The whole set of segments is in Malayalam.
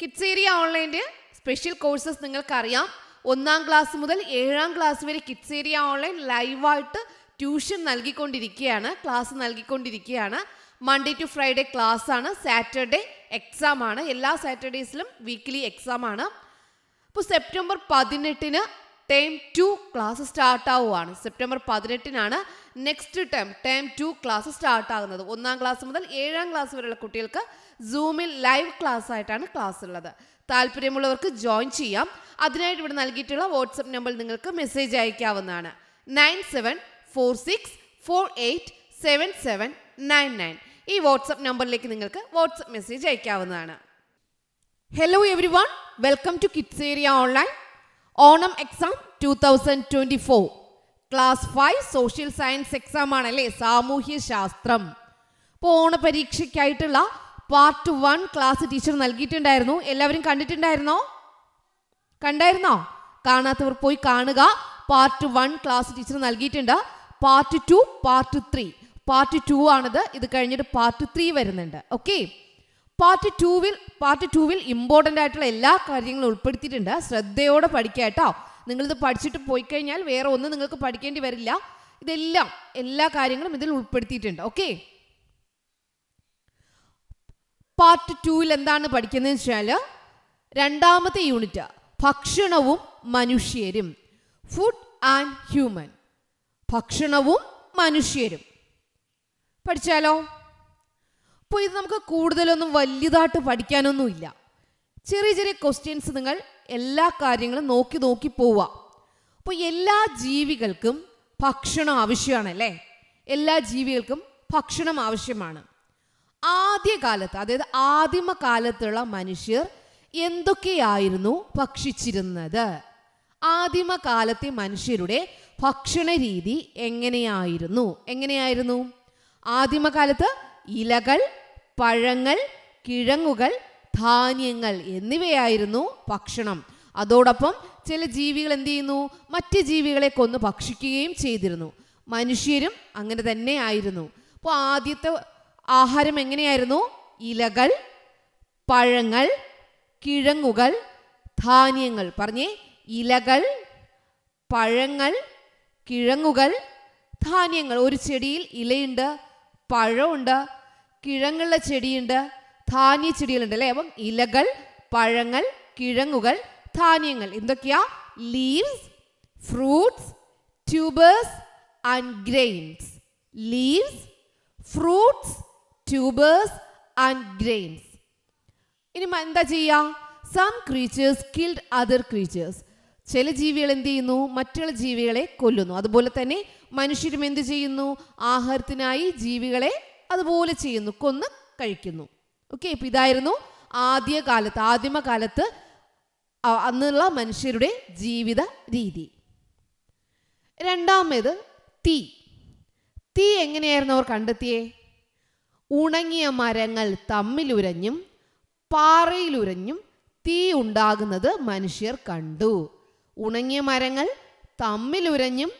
കിഡ്സേരിയ ഓൺലൈൻ്റെ സ്പെഷ്യൽ കോഴ്സസ് നിങ്ങൾക്കറിയാം ഒന്നാം ക്ലാസ് മുതൽ ഏഴാം ക്ലാസ് വരെ കിഡ്സേരിയ ഓൺലൈൻ ലൈവായിട്ട് ട്യൂഷൻ നൽകിക്കൊണ്ടിരിക്കുകയാണ് ക്ലാസ് നൽകിക്കൊണ്ടിരിക്കുകയാണ് മൺഡേ ടു ഫ്രൈഡേ ക്ലാസ് ആണ് സാറ്റർഡേ എക്സാം ആണ് എല്ലാ സാറ്റർഡേസിലും വീക്ക്ലി എക്സാം ആണ് അപ്പോൾ സെപ്റ്റംബർ പതിനെട്ടിന് ടേം ടു ക്ലാസ് സ്റ്റാർട്ട് ആവുകയാണ് സെപ്റ്റംബർ പതിനെട്ടിനാണ് next term term two class start ആകുന്നത് ഒന്നാം ക്ലാസ് മുതൽ ഏഴാം ക്ലാസ് വരെയുള്ള കുട്ടികൾക്ക് സൂമിൽ ലൈവ് ക്ലാസ് ആയിട്ടാണ് ക്ലാസ് ഉള്ളത് താല്പര്യമുള്ളവർക്ക് ജോയിൻ ചെയ്യാം അതിനായിട്ട് ഇവിടെ നൽകിയിട്ടുള്ള വാട്സപ്പ് നമ്പർ നിങ്ങൾക്ക് മെസ്സേജ് അയക്കാവുന്നതാണ് nine seven four six four eight seven seven nine nine ഈ വാട്സപ്പ് നമ്പറിലേക്ക് നിങ്ങൾക്ക് വാട്സപ്പ് മെസ്സേജ് അയക്കാവുന്നതാണ് hello everyone welcome to kids area online Onam exam two thousand twenty four class five social science exam ആണല്ലേ സാമൂഹ്യ ശാസ്ത്രം ഇപ്പോൾ ഓണപരീക്ഷയ്ക്കായിട്ടുള്ള പാർട്ട് വൺ ക്ലാസ് ടീച്ചർ നൽകിയിട്ടുണ്ടായിരുന്നു എല്ലാവരും കണ്ടിട്ടുണ്ടായിരുന്നോ കണ്ടായിരുന്നോ കാണാത്തവർ പോയി കാണുക പാർട്ട് വൺ ക്ലാസ് ടീച്ചർ നൽകിയിട്ടുണ്ട് part two part three part two ആണത് ഇത് കഴിഞ്ഞിട്ട് പാർട്ട് ത്രീ വരുന്നുണ്ട് ഓക്കെ പാർട്ട് ടുവിൽ പാർട്ട് ടുവിൽ ഇമ്പോർട്ടൻ്റ് ആയിട്ടുള്ള എല്ലാ കാര്യങ്ങളും ഉൾപ്പെടുത്തിയിട്ടുണ്ട് ശ്രദ്ധയോടെ പഠിക്കുക കേട്ടോ നിങ്ങളിത് പഠിച്ചിട്ട് പോയി കഴിഞ്ഞാൽ വേറെ ഒന്നും നിങ്ങൾക്ക് പഠിക്കേണ്ടി വരില്ല ഇതെല്ലാം എല്ലാ കാര്യങ്ങളും ഇതിൽ ഉൾപ്പെടുത്തിയിട്ടുണ്ട് ഓക്കെ പാർട്ട് ടൂവിൽ എന്താണ് പഠിക്കുന്നതെന്ന് വെച്ചാൽ രണ്ടാമത്തെ യൂണിറ്റ് ഭക്ഷണവും മനുഷ്യരും ഫുഡ് ആൻഡ് ഹ്യൂമൻ ഭക്ഷണവും മനുഷ്യരും പഠിച്ചാലോ അപ്പോൾ ഇത് നമുക്ക് കൂടുതലൊന്നും വലിയതായിട്ട് പഠിക്കാനൊന്നുമില്ല ചെറിയ ചെറിയ ക്വസ്റ്റ്യൻസ് നിങ്ങൾ എല്ലാ കാര്യങ്ങളും നോക്കി നോക്കി പോവുക അപ്പോൾ എല്ലാ ജീവികൾക്കും ഭക്ഷണം ആവശ്യമാണല്ലേ എല്ലാ ജീവികൾക്കും ഭക്ഷണം ആവശ്യമാണ് ആദ്യകാലത്ത് അതായത് ആദിമ കാലത്തുള്ള മനുഷ്യർ എന്തൊക്കെയായിരുന്നു ഭക്ഷിച്ചിരുന്നത് ആദിമ കാലത്തെ മനുഷ്യരുടെ ഭക്ഷണ രീതി എങ്ങനെയായിരുന്നു എങ്ങനെയായിരുന്നു ആദിമകാലത്ത് ഇലകൾ പഴങ്ങൾ കിഴങ്ങുകൾ ധാന്യങ്ങൾ എന്നിവയായിരുന്നു ഭക്ഷണം അതോടൊപ്പം ചില ജീവികൾ എന്ത് ചെയ്യുന്നു മറ്റ് ജീവികളെ കൊന്ന് ഭക്ഷിക്കുകയും ചെയ്തിരുന്നു മനുഷ്യരും അങ്ങനെ തന്നെ ആയിരുന്നു അപ്പോൾ ആദ്യത്തെ ആഹാരം എങ്ങനെയായിരുന്നു ഇലകൾ പഴങ്ങൾ കിഴങ്ങുകൾ ധാന്യങ്ങൾ പറഞ്ഞേ ഇലകൾ പഴങ്ങൾ കിഴങ്ങുകൾ ധാന്യങ്ങൾ ഒരു ചെടിയിൽ ഇലയുണ്ട് പഴമുണ്ട് കിഴങ്ങുള്ള ചെടിയുണ്ട് ധാന്യ ചെടികളുണ്ട് അല്ലേ അപ്പം ഇലകൾ പഴങ്ങൾ കിഴങ്ങുകൾ ധാന്യങ്ങൾ എന്തൊക്കെയാ leaves fruits tubers and grains leaves fruits tubers and grains ഇനി എന്താ ചെയ്യുക some creatures killed other creatures ചില ജീവികൾ എന്ത് ചെയ്യുന്നു മറ്റുള്ള ജീവികളെ കൊല്ലുന്നു അതുപോലെ തന്നെ മനുഷ്യരും എന്ത് ചെയ്യുന്നു ആഹാരത്തിനായി ജീവികളെ അതുപോലെ ചെയ്യുന്നു കൊന്ന് കഴിക്കുന്നു ഓക്കെ ഇപ്പം ഇതായിരുന്നു ആദ്യകാലത്ത് ആദ്യമകാലത്ത് അന്നുള്ള മനുഷ്യരുടെ ജീവിത രീതി രണ്ടാമത് തീ തീ എങ്ങനെയായിരുന്നു അവർ കണ്ടെത്തിയേ ഉണങ്ങിയ മരങ്ങൾ തമ്മിലുരഞ്ഞും പാറയിലുരഞ്ഞും തീ ഉണ്ടാകുന്നത് മനുഷ്യർ കണ്ടു ഉണങ്ങിയ മരങ്ങൾ തമ്മിലുരഞ്ഞും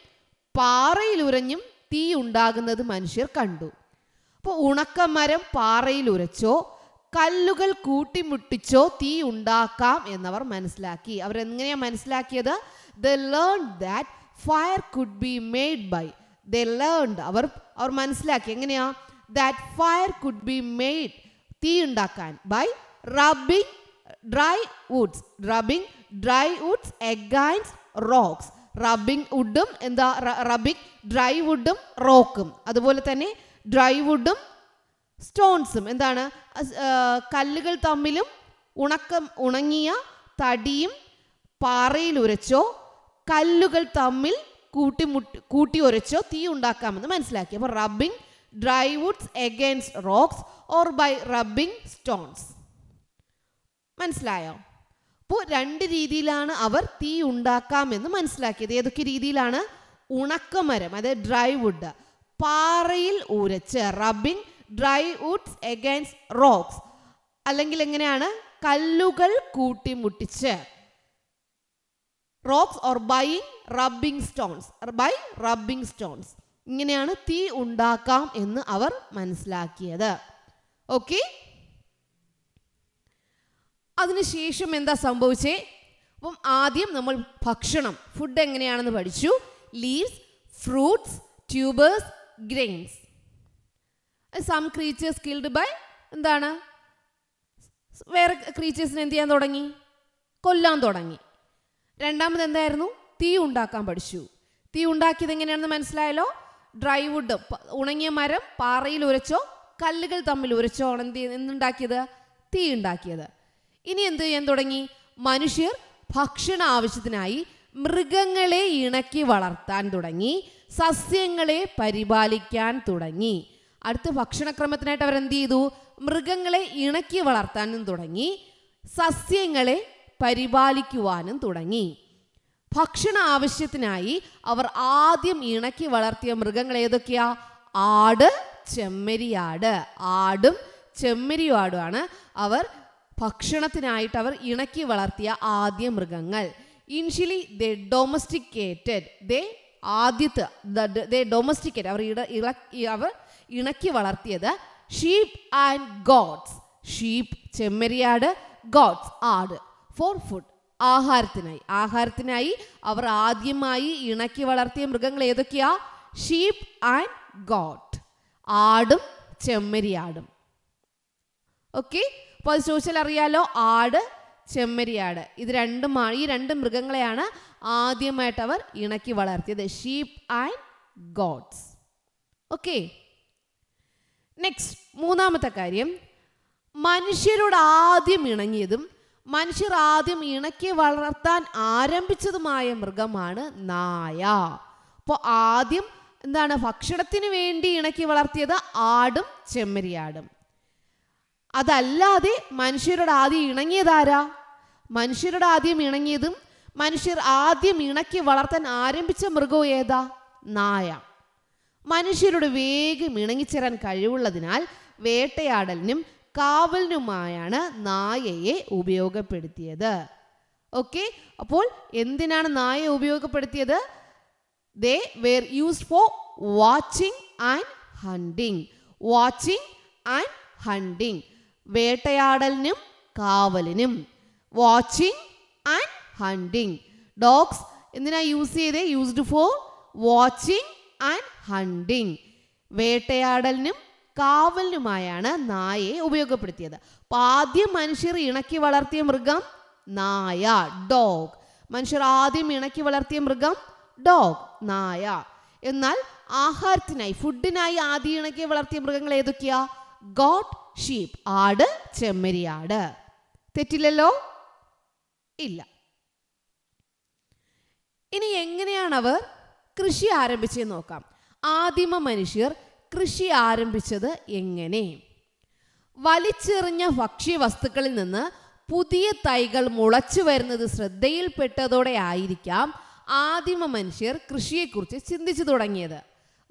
പാറയിലുരഞ്ഞും തീ ഉണ്ടാകുന്നത് മനുഷ്യർ കണ്ടു അപ്പോൾ ഉണക്കമരം പാറയിൽ ഉരച്ചോ കല്ലുകൾ കൂട്ടിമുട്ടിച്ചോ തീ ഉണ്ടാക്കാം എന്നവർ മനസ്സിലാക്കി അവരെങ്ങനെയാണ് മനസ്സിലാക്കിയത് they learn that fire could be made by they learn അവർ അവർ മനസ്സിലാക്കി എങ്ങനെയാണ് that fire could be made തീ ഉണ്ടാക്കാൻ by rubbing dry woods rubbing dry woods against rocks rubbing വുഡും എന്താ റബ്ബിംഗ് ഡ്രൈ വുഡും റോക്കും അതുപോലെ തന്നെ ഡ്രൈ വുഡും സ്റ്റോൺസും എന്താണ് കല്ലുകൾ തമ്മിലും ഉണക്കം ഉണങ്ങിയ തടിയും പാറയിൽ ഉരച്ചോ കല്ലുകൾ തമ്മിൽ കൂട്ടിമുട്ടി കൂട്ടി ഉരച്ചോ തീ ഉണ്ടാക്കാമെന്ന് മനസ്സിലാക്കി അപ്പോൾ rubbing dry woods against rocks or by rubbing stones മനസ്സിലായോ അപ്പോൾ രണ്ട് രീതിയിലാണ് അവർ തീ ഉണ്ടാക്കാമെന്ന് മനസ്സിലാക്കിയത് ഏതൊക്കെ രീതിയിലാണ് ഉണക്കമരം അതായത് ഡ്രൈ വുഡ് പാറയിൽ ഉരച്ച് rubbing dry woods against rocks അല്ലെങ്കിൽ എങ്ങനെയാണ് കല്ലുകൾ കൂട്ടിമുട്ടിച്ച് rocks or by rubbing stones by rubbing stones ഇങ്ങനെയാണ് തീ ഉണ്ടാക്കാം എന്ന് അവർ മനസ്സിലാക്കിയത് ഓക്കെ അതിനുശേഷം എന്താ സംഭവിച്ചേ അപ്പം ആദ്യം നമ്മൾ ഭക്ഷണം ഫുഡ് എങ്ങനെയാണെന്ന് പഠിച്ചു leaves fruits tubers grains some creatures killed by എന്താണ് വേറെ ക്രീച്ചേഴ്സിനെ എന്ത് ചെയ്യാൻ തുടങ്ങി കൊല്ലാൻ തുടങ്ങി രണ്ടാമത് എന്തായിരുന്നു തീ ഉണ്ടാക്കാൻ പഠിച്ചു തീ ഉണ്ടാക്കിയത് എങ്ങനെയാണെന്ന് മനസ്സിലായല്ലോ ഡ്രൈവുഡ് ഉണങ്ങിയ മരം പാറയിൽ ഉരച്ചോ കല്ലുകൾ തമ്മിൽ ഉരച്ചോ ആണ് എന്ത് എന്തുണ്ടാക്കിയത് തീ ഉണ്ടാക്കിയത് ഇനി എന്ത് ചെയ്യാൻ തുടങ്ങി മനുഷ്യർ ഭക്ഷണ ആവശ്യത്തിനായി മൃഗങ്ങളെ ഇണക്കി വളർത്താൻ തുടങ്ങി സസ്യങ്ങളെ പരിപാലിക്കാൻ തുടങ്ങി അടുത്ത ഭക്ഷണക്രമത്തിനായിട്ട് അവരെന്ത് ചെയ്തു മൃഗങ്ങളെ ഇണക്കി വളർത്താനും തുടങ്ങി സസ്യങ്ങളെ പരിപാലിക്കുവാനും തുടങ്ങി ഭക്ഷണ ആവശ്യത്തിനായി അവർ ആദ്യം ഇണക്കി വളർത്തിയ മൃഗങ്ങൾ ഏതൊക്കെയാ ആട് ചെമ്മരിയാട് ആടും ചെമ്മരിയും ആടുമാണ് അവർ ഭക്ഷണത്തിനായിട്ട് അവർ ഇണക്കി വളർത്തിയ ആദ്യ മൃഗങ്ങൾ ഇൻഷ്യലി ദേ ഡൊമസ്റ്റിക്കേറ്റഡ് ദേ ആദ്യത്തെ ദേ ഡൊമസ്റ്റിക്കേറ്റ് അവർ ഇട അവർ ഇണക്കി വളർത്തിയത് ഷീപ്പ് ആൻഡ് ഗോഡ്സ് ഷീപ്പ് ചെമ്മരിയാട് ഗോഡ്സ് ആട് ഫോർ ഫുഡ് ആഹാരത്തിനായി ആഹാരത്തിനായി അവർ ആദ്യമായി ഇണക്കി വളർത്തിയ മൃഗങ്ങൾ ഏതൊക്കെയാ ഷീപ്പ് ആൻഡ് ഗോട്ട് ആടും ചെമ്മരിയാടും ഓക്കെ അപ്പോൾ അത് ചോദിച്ചാൽ അറിയാലോ ആട് ചെമ്മരിയാട് ഇത് രണ്ടുമാണ് ഈ രണ്ട് മൃഗങ്ങളെയാണ് ആദ്യമായിട്ട് അവർ ഇണക്കി വളർത്തിയത് sheep and goats okay next മൂന്നാമത്തെ കാര്യം മനുഷ്യരോട് ആദ്യം ഇണങ്ങിയതും മനുഷ്യർ ആദ്യം ഇണക്കി വളർത്താൻ ആരംഭിച്ചതുമായ മൃഗമാണ് നായ അപ്പോൾ ആദ്യം എന്താണ് ഭക്ഷണത്തിന് വേണ്ടി ഇണക്കി വളർത്തിയത് ആടും ചെമ്മരിയാടും അതല്ലാതെ മനുഷ്യരുടെ ആദ്യം ഇണങ്ങിയതാരാ മനുഷ്യരുടെ ആദ്യം ഇണങ്ങിയതും മനുഷ്യർ ആദ്യം ഇണക്കി വളർത്താൻ ആരംഭിച്ച മൃഗവും ഏതാ നായ മനുഷ്യരുടെ വേഗം ഇണങ്ങിച്ചേരാൻ കഴിവുള്ളതിനാൽ വേട്ടയാടലിനും കാവലിനുമായാണ് നായയെ ഉപയോഗപ്പെടുത്തിയത് ഓക്കെ അപ്പോൾ എന്തിനാണ് നായ ഉപയോഗപ്പെടുത്തിയത് they were use for watching and hunting watching and hunting വേട്ടയാടലിനും കാവലിനും വാച്ചിങ് ആൻഡ് ഹണ്ടിങ് ഡോഗ്സ് എന്തിനാ യൂസ് ചെയ്തേ used for watching and hunting വേട്ടയാടലിനും കാവലിനുമായാണ് നായയെ ഉപയോഗപ്പെടുത്തിയത് അപ്പൊ ആദ്യം മനുഷ്യർ ഇണക്കി വളർത്തിയ മൃഗം നായ ഡോഗ് മനുഷ്യർ ആദ്യം ഇണക്കി വളർത്തിയ മൃഗം ഡോഗ് നായ എന്നാൽ ആഹാരത്തിനായി ഫുഡിനായി ആദ്യം ഇണക്കി വളർത്തിയ മൃഗങ്ങൾ ഏതൊക്കെയാ ഗോട്ട് ഷീപ്പ് ആട് ചെമ്മരിയാട് തെറ്റില്ലല്ലോ ഇല്ല ഇനി എങ്ങനെയാണ് അവർ കൃഷി ആരംഭിച്ചെന്ന് നോക്കാം ആദിമ മനുഷ്യർ കൃഷി ആരംഭിച്ചത് എങ്ങനെ വലിച്ചെറിഞ്ഞ ഭക്ഷ്യവസ്തുക്കളിൽ നിന്ന് പുതിയ തൈകൾ മുളച്ചു വരുന്നത് ശ്രദ്ധയിൽപ്പെട്ടതോടെ ആയിരിക്കാം ആദിമ മനുഷ്യർ കൃഷിയെക്കുറിച്ച് ചിന്തിച്ചു തുടങ്ങിയത്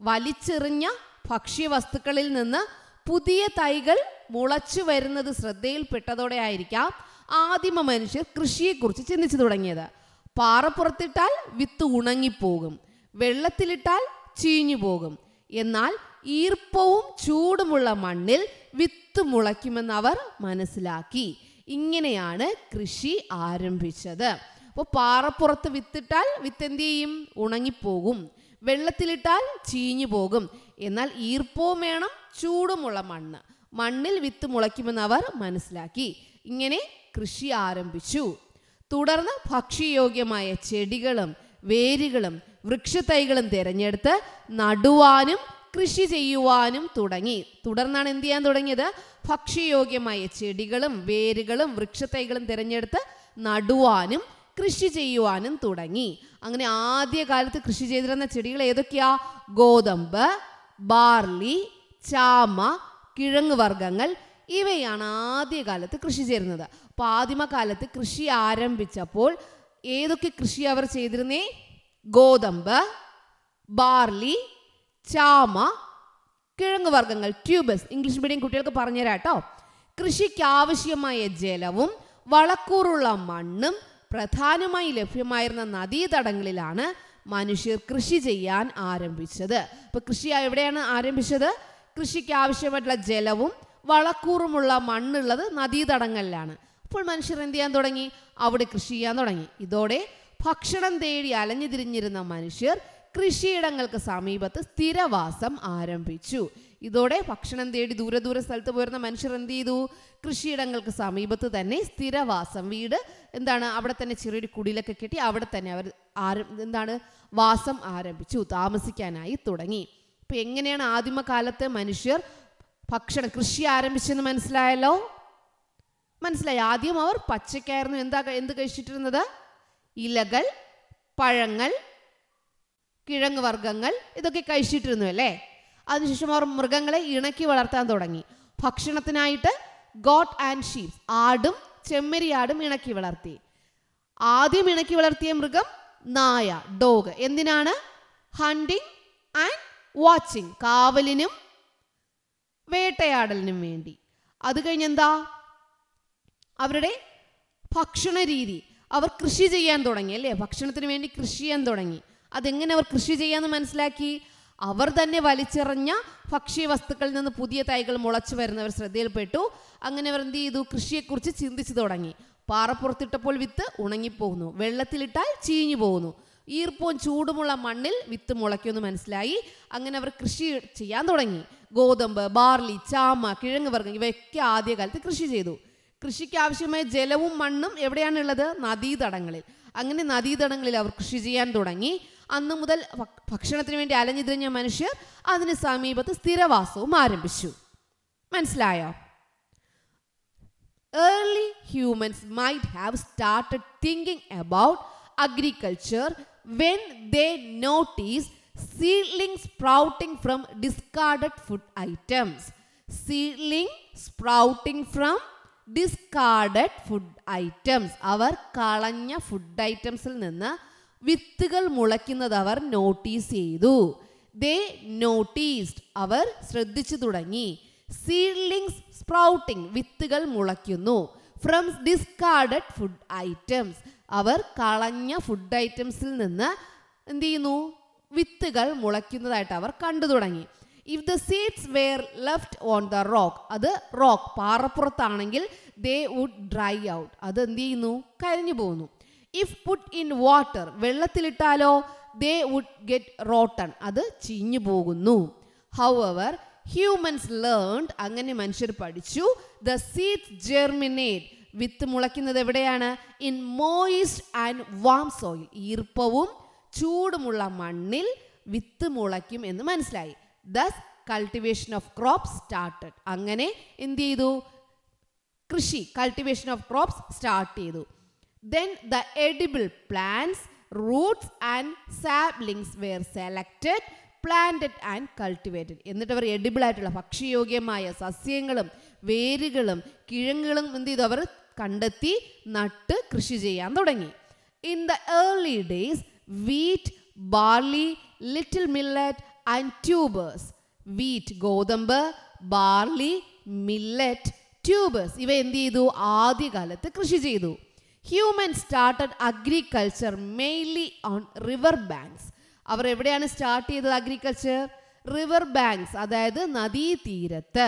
വലിച്ചെറിഞ്ഞ ഭക്ഷ്യവസ്തുക്കളിൽ നിന്ന് പുതിയ തൈകൾ മുളച്ചു വരുന്നത് ശ്രദ്ധയിൽപ്പെട്ടതോടെ ആയിരിക്കാം ആദിമ മനുഷ്യർ കൃഷിയെക്കുറിച്ച് ചിന്തിച്ചു തുടങ്ങിയത് പാറപ്പുറത്തിട്ടാൽ വിത്ത് ഉണങ്ങിപ്പോകും വെള്ളത്തിലിട്ടാൽ ചീഞ്ഞു പോകും എന്നാൽ ഈർപ്പവും ചൂടുമുള്ള മണ്ണിൽ വിത്ത് മുളയ്ക്കുമെന്ന് അവർ മനസ്സിലാക്കി ഇങ്ങനെയാണ് കൃഷി ആരംഭിച്ചത് അപ്പോൾ പാറപ്പുറത്ത് വിത്തിട്ടാൽ വിത്ത് എന്ത് ചെയ്യും ഉണങ്ങിപ്പോകും വെള്ളത്തിലിട്ടാൽ ചീഞ്ഞു പോകും എന്നാൽ ഈർപ്പവും വേണം ചൂടുമുള്ള മണ്ണ് മണ്ണിൽ വിത്ത് മുളയ്ക്കുമെന്ന് അവർ മനസ്സിലാക്കി ഇങ്ങനെ കൃഷി ആരംഭിച്ചു തുടർന്ന് ഭക്ഷ്യയോഗ്യമായ ചെടികളും വേരുകളും വൃക്ഷത്തൈകളും തിരഞ്ഞെടുത്ത് നടുവാനും കൃഷി ചെയ്യുവാനും തുടങ്ങി തുടർന്നാണ് എന്ത് ചെയ്യാൻ തുടങ്ങിയത് ഭക്ഷ്യയോഗ്യമായ ചെടികളും വേരുകളും വൃക്ഷത്തൈകളും തിരഞ്ഞെടുത്ത് നടുവാനും കൃഷി ചെയ്യുവാനും തുടങ്ങി അങ്ങനെ ആദ്യ കാലത്ത് കൃഷി ചെയ്തിരുന്ന ചെടികൾ ഏതൊക്കെയാ ഗോതമ്പ് ബാർലി ചാമ കിഴങ്ങ് വർഗ്ഗങ്ങൾ ഇവയാണ് ആദ്യകാലത്ത് കൃഷി ചെയ്യുന്നത് അപ്പോൾ ആദിമകാലത്ത് കൃഷി ആരംഭിച്ചപ്പോൾ ഏതൊക്കെ കൃഷി അവർ ചെയ്തിരുന്നേ ഗോതമ്പ് ബാർലി ചാമ കിഴങ്ങ് വർഗ്ഗങ്ങൾ ട്യൂബസ് ഇംഗ്ലീഷ് മീഡിയം കുട്ടികൾക്ക് പറഞ്ഞുതരാം കേട്ടോ കൃഷിക്ക് ആവശ്യമായ ജലവും വളക്കൂറുള്ള മണ്ണും പ്രധാനമായി ലഭ്യമായിരുന്ന നദീതടങ്ങളിലാണ് മനുഷ്യർ കൃഷി ചെയ്യാൻ ആരംഭിച്ചത് അപ്പോൾ കൃഷി എവിടെയാണ് ആരംഭിച്ചത് കൃഷിക്ക് ആവശ്യമായിട്ടുള്ള ജലവും വളക്കൂറുമുള്ള മണ്ണുള്ളത് നദീതടങ്ങളിലാണ് അപ്പോൾ മനുഷ്യർ എന്ത് ചെയ്യാൻ തുടങ്ങി അവിടെ കൃഷി ചെയ്യാൻ തുടങ്ങി ഇതോടെ ഭക്ഷണം തേടി അലഞ്ഞു തിരിഞ്ഞിരുന്ന മനുഷ്യർ കൃഷിയിടങ്ങൾക്ക് സമീപത്ത് സ്ഥിരവാസം ആരംഭിച്ചു ഇതോടെ ഭക്ഷണം തേടി ദൂരെ ദൂരെ സ്ഥലത്ത് പോയിരുന്ന മനുഷ്യർ എന്ത് ചെയ്തു കൃഷിയിടങ്ങൾക്ക് സമീപത്ത് തന്നെ സ്ഥിരവാസം വീട് എന്താണ് അവിടെ തന്നെ ചെറിയൊരു കുടിലൊക്കെ കെട്ടി അവിടെ തന്നെ അവർ ആരം എന്താണ് വാസം ആരംഭിച്ചു താമസിക്കാനായി തുടങ്ങി ഇപ്പം എങ്ങനെയാണ് ആദിമകാലത്തെ മനുഷ്യർ ഭക്ഷണം കൃഷി ആരംഭിച്ചെന്ന് മനസ്സിലായല്ലോ മനസ്സിലായി ആദ്യം അവർ പച്ചക്കായിരുന്നു എന്താ എന്ത് കഴിച്ചിട്ടിരുന്നത് ഇലകൾ പഴങ്ങൾ കിഴങ്ങ് വർഗ്ഗങ്ങൾ ഇതൊക്കെ കഴിച്ചിട്ടിരുന്നു അല്ലേ അതിനുശേഷം അവർ മൃഗങ്ങളെ ഇണക്കി വളർത്താൻ തുടങ്ങി ഭക്ഷണത്തിനായിട്ട് ഗോട്ട് ആൻഡ് ഷീപ് ആടും ചെമ്മരിയാടും ഇണക്കി വളർത്തി ആദ്യം ഇണക്കി വളർത്തിയ മൃഗം നായ ഡോഗ് എന്തിനാണ് ഹണ്ടിങ് ആൻഡ് വാച്ചിങ് കാവലിനും വേട്ടയാടലിനും വേണ്ടി അത് കഴിഞ്ഞെന്താ അവരുടെ ഭക്ഷണ രീതി അവർ കൃഷി ചെയ്യാൻ തുടങ്ങി അല്ലേ ഭക്ഷണത്തിന് വേണ്ടി കൃഷി ചെയ്യാൻ തുടങ്ങി അതെങ്ങനെ അവർ കൃഷി ചെയ്യാമെന്ന് മനസ്സിലാക്കി അവർ തന്നെ വലിച്ചെറിഞ്ഞ വസ്തുക്കളിൽ നിന്ന് പുതിയ തൈകൾ മുളച്ചു വരുന്നവർ ശ്രദ്ധയിൽപ്പെട്ടു അങ്ങനെ അവർ എന്ത് ചെയ്തു കൃഷിയെക്കുറിച്ച് ചിന്തിച്ചു തുടങ്ങി പാറപ്പുറത്തിട്ടപ്പോൾ വിത്ത് ഉണങ്ങിപ്പോകുന്നു വെള്ളത്തിലിട്ടാൽ ചീഞ്ഞു പോകുന്നു ഈർപ്പവും ചൂടുമുള്ള മണ്ണിൽ വിത്ത് മുളയ്ക്കുമെന്ന് മനസ്സിലായി അങ്ങനെ അവർ കൃഷി ചെയ്യാൻ തുടങ്ങി ഗോതമ്പ് ബാർലി ചാമ കിഴങ്ങ് വർഗം ഇവയൊക്കെ ആദ്യകാലത്ത് കൃഷി ചെയ്തു കൃഷിക്ക് ആവശ്യമായ ജലവും മണ്ണും എവിടെയാണുള്ളത് നദീതടങ്ങളിൽ അങ്ങനെ നദീതടങ്ങളിൽ അവർ കൃഷി ചെയ്യാൻ തുടങ്ങി അന്ന് മുതൽ ഭക്ഷണത്തിന് വേണ്ടി അലഞ്ഞിതിരിഞ്ഞ മനുഷ്യർ അതിന് സമീപത്ത് സ്ഥിരവാസവും ആരംഭിച്ചു മനസ്സിലായോ early humans might have started thinking about agriculture when they notice seedling sprouting from discarded food items seedling sprouting from discarded food items അവർ കളഞ്ഞ ഫുഡ് ഐറ്റംസിൽ നിന്ന് വിത്തുകൾ മുളയ്ക്കുന്നത് അവർ നോട്ടീസ് ചെയ്തു ദേ നോട്ടീസ്ഡ് അവർ ശ്രദ്ധിച്ചു തുടങ്ങി സീഡ്ലിങ്സ് സ്പ്രൗട്ടിംഗ് വിത്തുകൾ മുളയ്ക്കുന്നു ഫ്രം ഡിസ്കാർഡഡ് ഫുഡ് ഐറ്റംസ് അവർ കളഞ്ഞ ഫുഡ് ഐറ്റംസിൽ നിന്ന് എന്ത് ചെയ്യുന്നു വിത്തുകൾ മുളയ്ക്കുന്നതായിട്ട് അവർ കണ്ടു തുടങ്ങി if the seeds were left on the rock അത് റോക്ക് പാറപ്പുറത്താണെങ്കിൽ ദേ വുഡ് ഡ്രൈ ഔട്ട് അത് എന്ത് ചെയ്യുന്നു കരിഞ്ഞു പോകുന്നു ഇഫ് പുട്ട് ഇൻ വാട്ടർ വെള്ളത്തിലിട്ടാലോ ദേ വുഡ് ഗെറ്റ് റോട്ടൺ അത് ചീഞ്ഞു പോകുന്നു ഹൗ എവർ ഹ്യൂമൻസ് ലേൺഡ് അങ്ങനെ മനുഷ്യർ പഠിച്ചു ദ സീഡ്സ് ജെർമിനേറ്റ് വിത്ത് മുളയ്ക്കുന്നത് എവിടെയാണ് in moist and warm soil ഈർപ്പവും ചൂടുമുള്ള മണ്ണിൽ വിത്ത് മുളയ്ക്കും എന്ന് മനസ്സിലായി thus cultivation of crops started അങ്ങനെ എന്ത് ചെയ്തു കൃഷി കൾട്ടിവേഷൻ ഓഫ് ക്രോപ്സ് സ്റ്റാർട്ട് ചെയ്തു Then the edible plants, roots and saplings were selected, planted and cultivated. എന്നിട്ട് അവർ എഡിബിൾ ആയിട്ടുള്ള ഭക്ഷ്യയോഗ്യമായ സസ്യങ്ങളും വേരുകളും കിഴങ്ങുകളും എന്ത് ചെയ്തു അവർ കണ്ടെത്തി നട്ട് കൃഷി ചെയ്യാൻ തുടങ്ങി in the early days wheat barley little millet and tubers wheat ഗോതമ്പ് ബാർലി മില്ലറ്റ് ട്യൂബേഴ്സ് ഇവ എന്ത് ചെയ്തു ആദ്യകാലത്ത് കൃഷി ചെയ്തു human started agriculture mainly on river banks അവർ എവിടെയാണ് സ്റ്റാർട്ട് ചെയ്തത് അഗ്രികൾച്ചർ റിവർ ബാങ്ക്സ് അതായത് നദീതീരത്ത്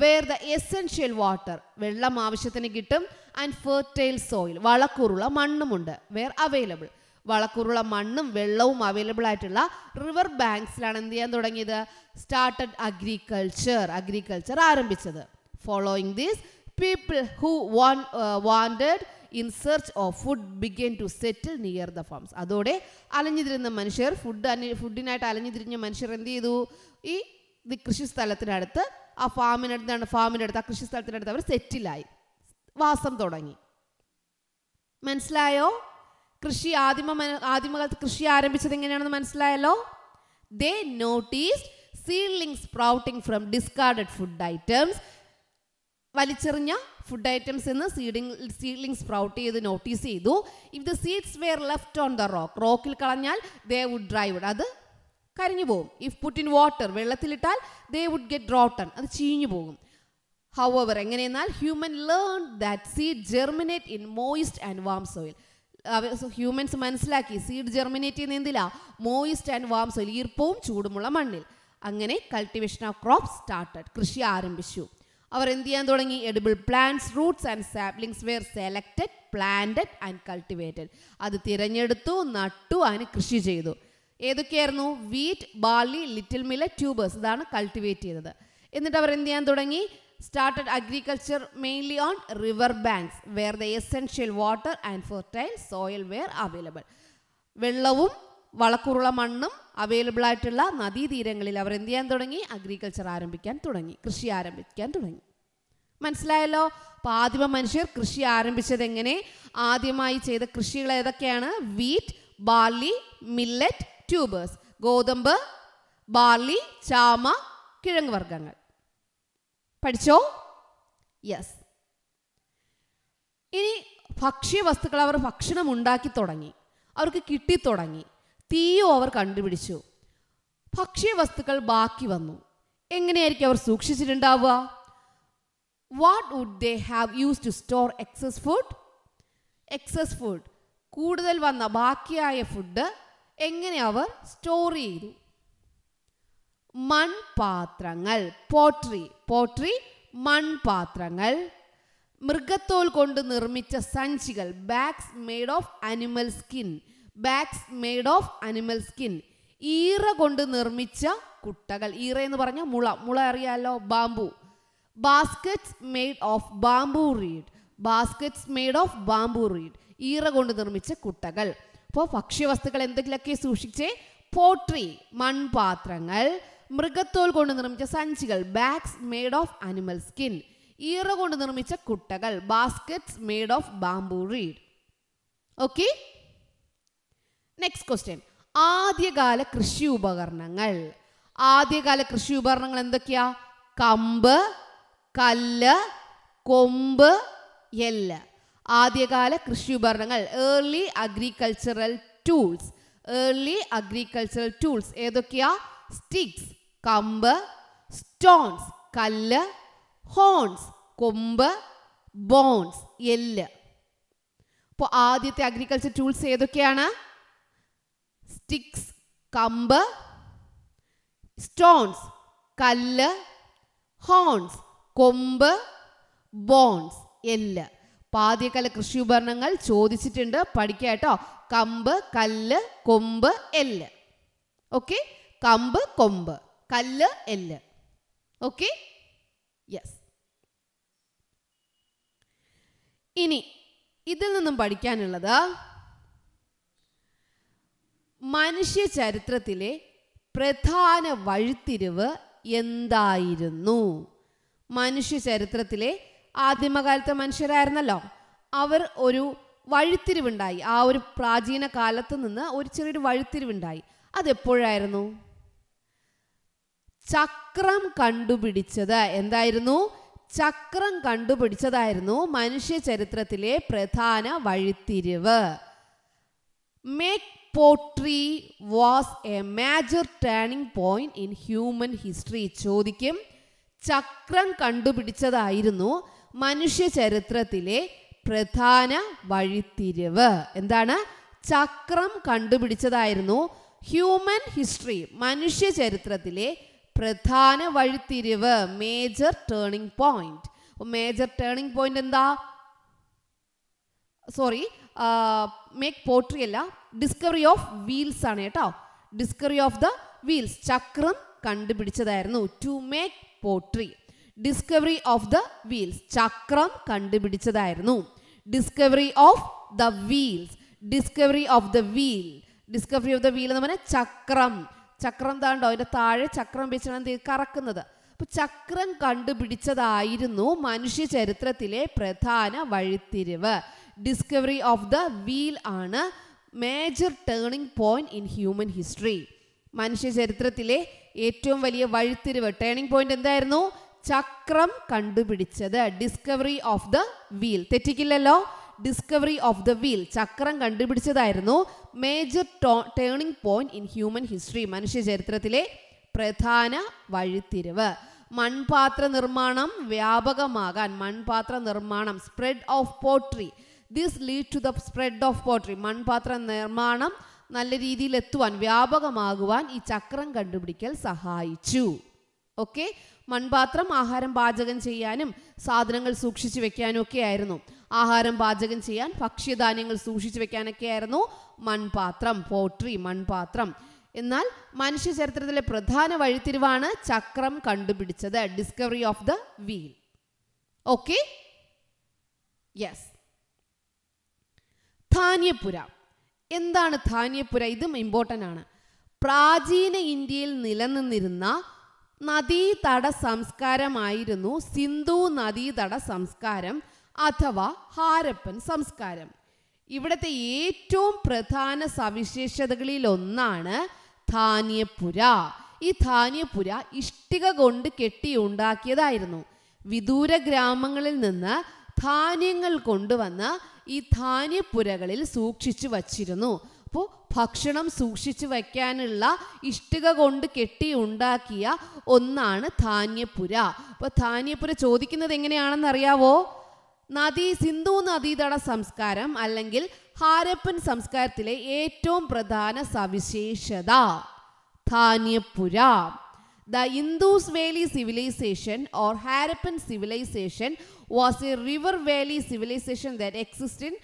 വേർ ദ എസെൻഷ്യൽ വാട്ടർ വെള്ളം ആവശ്യത്തിന് കിട്ടും ആൻഡ് ഫെർട്ടൈൽ സോയിൽ വളക്കൂറുള്ള മണ്ണുമുണ്ട് വേർ അവൈലബിൾ വളക്കൂറുള്ള മണ്ണും വെള്ളവും അവൈലബിൾ ആയിട്ടുള്ള റിവർ ബാങ്ക്സിലാണ് എന്ത് ചെയ്യാൻ തുടങ്ങിയത് സ്റ്റാർട്ടഡ് അഗ്രികൾച്ചർ അഗ്രികൾച്ചർ ആരംഭിച്ചത് following these people who wandered in search of food began to settle near the farms അതോടെ അലഞ്ഞുതിരുന്ന മനുഷ്യർ ഫുഡ് അന് ഫുഡിനായിട്ട് അലഞ്ഞുതിരിഞ്ഞ മനുഷ്യർ എന്ത് ചെയ്തു ഈ കൃഷി സ്ഥലത്തിനടുത്ത് ആ ഫാമിനടുത്താണ് ഫാമിനടുത്ത് ആ കൃഷി സ്ഥലത്തിനടുത്ത് അവർ സെറ്റിലായി വാസം തുടങ്ങി മനസ്സിലായോ കൃഷി ആദിമ ആദിമകാലത്ത് കൃഷി ആരംഭിച്ചത് എങ്ങനെയാണെന്ന് മനസ്സിലായല്ലോ they notice seedling sprouting from discard food items വലിച്ചെറിഞ്ഞ ഫുഡ് ഐറ്റംസ് എന്ന് സീഡിങ് സീഡ്ലിംഗ് സ്പ്രൗട്ട് ചെയ്ത് നോട്ടീസ് ചെയ്തു if the seeds were left on the rock റോക്കിൽ കളഞ്ഞാൽ ദേ വുഡ് ഡ്രൈ വുഡ് അത് കരിഞ്ഞു പോകും ഇഫ് പുട്ട് ഇൻ വാട്ടർ വെള്ളത്തിലിട്ടാൽ ദേ വുഡ് ഗെറ്റ് റോട്ടൺ അത് ചീഞ്ഞു പോകും ഹൗ എവർ എങ്ങനെയെന്നാൽ human learn that seed germinate in moist and warm soil humans മനസ്സിലാക്കി സീഡ് ജെർമിനേറ്റ് ചെയ്യുന്ന എന്തിലാ മോയിസ്റ്റ് ആൻഡ് വാം സോയിൽ ഈർപ്പവും ചൂടുമുള്ള മണ്ണിൽ അങ്ങനെ കൾട്ടിവേഷൻ ഓഫ് ക്രോപ്പ് സ്റ്റാർട്ടഡ് കൃഷി ആരംഭിച്ചു അവർ എന്ത് ചെയ്യാൻ തുടങ്ങി edible plants roots and saplings were selected planted and cultivated അത് തിരഞ്ഞെടുത്തു നട്ടു അതിന് കൃഷി ചെയ്തു ഏതൊക്കെയായിരുന്നു wheat barley little millet tubers ഇതാണ് കൾട്ടിവേറ്റ് ചെയ്തത് എന്നിട്ട് അവർ എന്ത് ചെയ്യാൻ തുടങ്ങി started agriculture mainly on river banks where the essential water and fertile soil were available വെള്ളവും വളക്കുറുള മണ്ണും അവൈലബിൾ ആയിട്ടുള്ള നദീതീരങ്ങളിൽ അവർ എന്ത് ചെയ്യാൻ തുടങ്ങി അഗ്രികൾച്ചർ ആരംഭിക്കാൻ തുടങ്ങി കൃഷി ആരംഭിക്കാൻ തുടങ്ങി മനസ്സിലായല്ലോ അപ്പൊ ആദിമ മനുഷ്യർ കൃഷി ആരംഭിച്ചത് എങ്ങനെ ആദ്യമായി ചെയ്ത കൃഷികൾ ഏതൊക്കെയാണ് വീറ്റ് ബാർലി മില്ലറ്റ് ട്യൂബേഴ്സ് ഗോതമ്പ് ബാർലി ചാമ കിഴങ്ങ് വർഗങ്ങൾ പഠിച്ചോ യെസ് ഇനി ഭക്ഷ്യവസ്തുക്കൾ അവർ ഭക്ഷണം ഉണ്ടാക്കി തുടങ്ങി അവർക്ക് കിട്ടിത്തുടങ്ങി തീയോ അവർ കണ്ടുപിടിച്ചു ഭക്ഷ്യവസ്തുക്കൾ ബാക്കി വന്നു എങ്ങനെയായിരിക്കും അവർ സൂക്ഷിച്ചിട്ടുണ്ടാവുക what would they have use to store excess food excess food കൂടുതൽ വന്ന ബാക്കിയായ ഫുഡ് എങ്ങനെ അവർ സ്റ്റോർ ചെയ്തു മൺപാത്രങ്ങൾ പോട്രി പോട്രി മൺപാത്രങ്ങൾ മൃഗത്തോൽ കൊണ്ട് നിർമ്മിച്ച സഞ്ചികൾ bags made of animal skin bags made of animal skin ഈറ കൊണ്ട് നിർമ്മിച്ച കുട്ടകൾ ഈറ എന്ന് പറഞ്ഞ മുള മുള അറിയാലോ bamboo baskets made of bamboo reed baskets made of bamboo reed ഈറ കൊണ്ട് നിർമ്മിച്ച കുട്ടകൾ അപ്പോൾ ഭക്ഷ്യവസ്തുക്കൾ എന്തെങ്കിലുമൊക്കെ സൂക്ഷിച്ചേ പോട്രി മൺപാത്രങ്ങൾ മൃഗത്തോൽ കൊണ്ട് നിർമ്മിച്ച സഞ്ചികൾ bags made of animal skin ഈറ കൊണ്ട് നിർമ്മിച്ച കുട്ടകൾ baskets made of bamboo reed okay next question ആദ്യകാല കൃഷി ഉപകരണങ്ങൾ ആദ്യകാല കൃഷി ഉപകരണങ്ങൾ എന്തൊക്കെയാ കമ്പ് കല്ല് കൊമ്പ് എല്ല് ആദ്യകാല കൃഷി ഉപകരണങ്ങൾ early agricultural tools early agricultural tools ഏതൊക്കെയാ സ്റ്റിക്സ് കമ്പ് സ്റ്റോൺസ് കല്ല് ഹോൺസ് കൊമ്പ് ബോൺസ് എല്ല് അപ്പോൾ ആദ്യത്തെ അഗ്രികൾച്ചർ ടൂൾസ് ഏതൊക്കെയാണ് സ്റ്റിക്സ് കമ്പ് സ്റ്റോൺസ് കല്ല് ഹോൺസ് കൊമ്പ് ബോൺസ് എല്ല് പാദ്യകാല കൃഷി ഉപകരണങ്ങൾ ചോദിച്ചിട്ടുണ്ട് പഠിക്കാം കേട്ടോ കമ്പ് കല്ല് കൊമ്പ് എല്ല് ഓക്കെ കമ്പ് കൊമ്പ് കല്ല് എല്ല് ഓക്കെ യെസ് ഇനി ഇതിൽ നിന്നും പഠിക്കാനുള്ളത് മനുഷ്യ ചരിത്രത്തിലെ പ്രധാന വഴിത്തിരിവ് എന്തായിരുന്നു മനുഷ്യ ചരിത്രത്തിലെ ആദിമകാലത്തെ മനുഷ്യരായിരുന്നല്ലോ അവർ ഒരു വഴിത്തിരിവുണ്ടായി ആ ഒരു പ്രാചീന കാലത്ത് നിന്ന് ഒരു ചെറിയൊരു വഴിത്തിരിവുണ്ടായി അതെപ്പോഴായിരുന്നു ചക്രം കണ്ടുപിടിച്ചത് എന്തായിരുന്നു ചക്രം കണ്ടുപിടിച്ചതായിരുന്നു മനുഷ്യ ചരിത്രത്തിലെ പ്രധാന വഴിത്തിരിവ് make pottery was a major turning point in human history ചോദിക്കും ചക്രം കണ്ടുപിടിച്ചതായിരുന്നു മനുഷ്യ ചരിത്രത്തിലെ പ്രധാന വഴിത്തിരിവ് എന്താണ് ചക്രം കണ്ടുപിടിച്ചതായിരുന്നു ഹ്യൂമൻ ഹിസ്റ്ററി മനുഷ്യ ചരിത്രത്തിലെ പ്രധാന വഴിത്തിരിവ് major turning point major turning point എന്താ സോറി മേക്ക് പോട്രി അല്ല ഡിസ്കവറി ഓഫ് വീൽസ് ആണ് കേട്ടോ ഡിസ്കവറി ഓഫ് ദ വീൽസ് ചക്രം കണ്ടുപിടിച്ചതായിരുന്നു to make pottery discovery of the wheels ചക്രം കണ്ടുപിടിച്ചതായിരുന്നു discovery of the wheels discovery of the wheel discovery of the wheel എന്ന് പറഞ്ഞാൽ ചക്രം ചക്രം താണ്ടോ അതിൻ്റെ താഴെ ചക്രം വെച്ചാണ് എന്ത് കറക്കുന്നത് അപ്പോൾ ചക്രം കണ്ടുപിടിച്ചതായിരുന്നു മനുഷ്യ ചരിത്രത്തിലെ പ്രധാന വഴിത്തിരിവ് ഡിസ്കവറി ഓഫ് ദ വീൽ ആണ് major turning point in human history മനുഷ്യ ചരിത്രത്തിലെ ഏറ്റവും വലിയ വഴിത്തിരിവ് ടേണിംഗ് പോയിന്റ് എന്തായിരുന്നു ചക്രം കണ്ടുപിടിച്ചത് ഡിസ്കവറി ഓഫ് ദ വീൽ തെറ്റിക്കില്ലല്ലോ ഡിസ്കവറി ഓഫ് ദ വീൽ ചക്രം കണ്ടുപിടിച്ചതായിരുന്നു major turning point in human history മനുഷ്യ ചരിത്രത്തിലെ പ്രധാന വഴിത്തിരിവ് മൺപാത്ര നിർമ്മാണം വ്യാപകമാകാൻ മൺപാത്ര നിർമ്മാണം spread of pottery this lead to the spread of pottery മൺപാത്ര നിർമ്മാണം നല്ല രീതിയിൽ എത്തുവാൻ വ്യാപകമാകുവാൻ ഈ ചക്രം കണ്ടുപിടിക്കൽ സഹായിച്ചു ഓക്കെ മൺപാത്രം ആഹാരം പാചകം ചെയ്യാനും സാധനങ്ങൾ സൂക്ഷിച്ചു വെക്കാനും ഒക്കെ ആയിരുന്നു ആഹാരം പാചകം ചെയ്യാൻ ഭക്ഷ്യധാന്യങ്ങൾ സൂക്ഷിച്ചു വെക്കാനൊക്കെ ആയിരുന്നു മൺപാത്രം പോട്രി മൺപാത്രം എന്നാൽ മനുഷ്യ ചരിത്രത്തിലെ പ്രധാന വഴിത്തിരിവാണ് ചക്രം കണ്ടുപിടിച്ചത് discovery of the wheel okay yes ധാന്യപുര എന്താണ് ധാന്യപുര ഇതും ഇമ്പോർട്ടൻ്റ് ആണ് പ്രാചീന ഇന്ത്യയിൽ നിലനിന്നിരുന്ന നദീതട സംസ്കാരമായിരുന്നു സിന്ധു നദീതട സംസ്കാരം അഥവാ ഹാരപ്പൻ സംസ്കാരം ഇവിടുത്തെ ഏറ്റവും പ്രധാന സവിശേഷതകളിൽ ഒന്നാണ് ധാന്യപുര ഈ ധാന്യപുര ഇഷ്ടിക കൊണ്ട് ഉണ്ടാക്കിയതായിരുന്നു വിദൂര ഗ്രാമങ്ങളിൽ നിന്ന് ധാന്യങ്ങൾ കൊണ്ടുവന്ന് ഈ ധാന്യപ്പുരകളിൽ സൂക്ഷിച്ചു വച്ചിരുന്നു അപ്പോൾ ഭക്ഷണം സൂക്ഷിച്ചു വയ്ക്കാനുള്ള ഇഷ്ടിക കൊണ്ട് കെട്ടി ഉണ്ടാക്കിയ ഒന്നാണ് ധാന്യപ്പുര അപ്പോൾ ധാന്യപ്പുര ചോദിക്കുന്നത് എങ്ങനെയാണെന്ന് അറിയാവോ നദി സിന്ധു നദീതട സംസ്കാരം അല്ലെങ്കിൽ ഹാരപ്പൻ സംസ്കാരത്തിലെ ഏറ്റവും പ്രധാന സവിശേഷത ധാന്യപ്പുര The Indus Valley civilization or Harappan civilization was a river valley civilization that existed in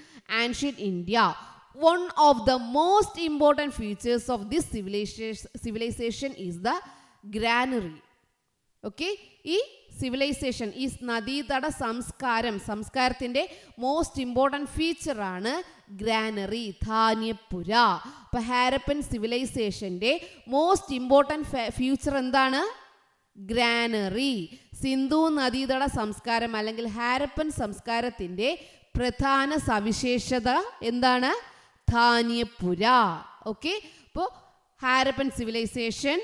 ancient India. One of the most important features of this civilization is the granary. ഓക്കെ ഈ സിവിലൈസേഷൻ ഈ നദീതട സംസ്കാരം സംസ്കാരത്തിൻ്റെ മോസ്റ്റ് ഇമ്പോർട്ടൻറ്റ് ഫീച്ചറാണ് ഗ്രാനറി ധാന്യപ്പുര അപ്പോൾ ഹാരപ്പൻ സിവിലൈസേഷന്റെ മോസ്റ്റ് ഇമ്പോർട്ടൻറ്റ് ഫ്യൂച്ചർ എന്താണ് ഗ്രാനറി സിന്ധു നദീതട സംസ്കാരം അല്ലെങ്കിൽ ഹാരപ്പൻ സംസ്കാരത്തിന്റെ പ്രധാന സവിശേഷത എന്താണ് ധാന്യപ്പുര ഓക്കെ അപ്പോൾ ഹാരപ്പൻ സിവിലൈസേഷൻ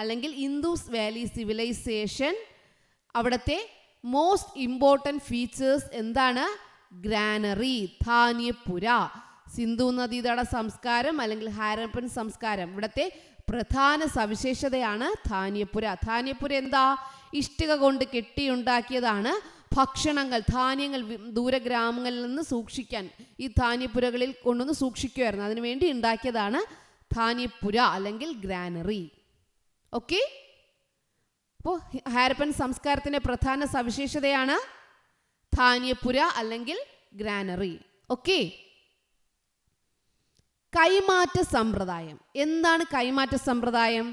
അല്ലെങ്കിൽ ഇന്ദൂസ് വാലി സിവിലൈസേഷൻ അവിടുത്തെ മോസ്റ്റ് ഇമ്പോർട്ടൻറ്റ് ഫീച്ചേഴ്സ് എന്താണ് ഗ്രാനറി ധാന്യപുര സിന്ധു നദീതട സംസ്കാരം അല്ലെങ്കിൽ ഹാരപ്പൻ സംസ്കാരം ഇവിടത്തെ പ്രധാന സവിശേഷതയാണ് ധാന്യപുര ധാന്യപുര എന്താ ഇഷ്ടിക കൊണ്ട് കെട്ടിയുണ്ടാക്കിയതാണ് ഭക്ഷണങ്ങൾ ധാന്യങ്ങൾ ദൂര ഗ്രാമങ്ങളിൽ നിന്ന് സൂക്ഷിക്കാൻ ഈ ധാന്യപുരകളിൽ കൊണ്ടുവന്ന് സൂക്ഷിക്കുമായിരുന്നു അതിനുവേണ്ടി ഉണ്ടാക്കിയതാണ് ധാന്യപുര അല്ലെങ്കിൽ ഗ്രാനറി ഓക്കെ അപ്പോൾ ഹാരപ്പൻ സംസ്കാരത്തിൻ്റെ പ്രധാന സവിശേഷതയാണ് ധാന്യപുര അല്ലെങ്കിൽ ഗ്രാനറി ഓക്കെ കൈമാറ്റ സമ്പ്രദായം എന്താണ് കൈമാറ്റ സമ്പ്രദായം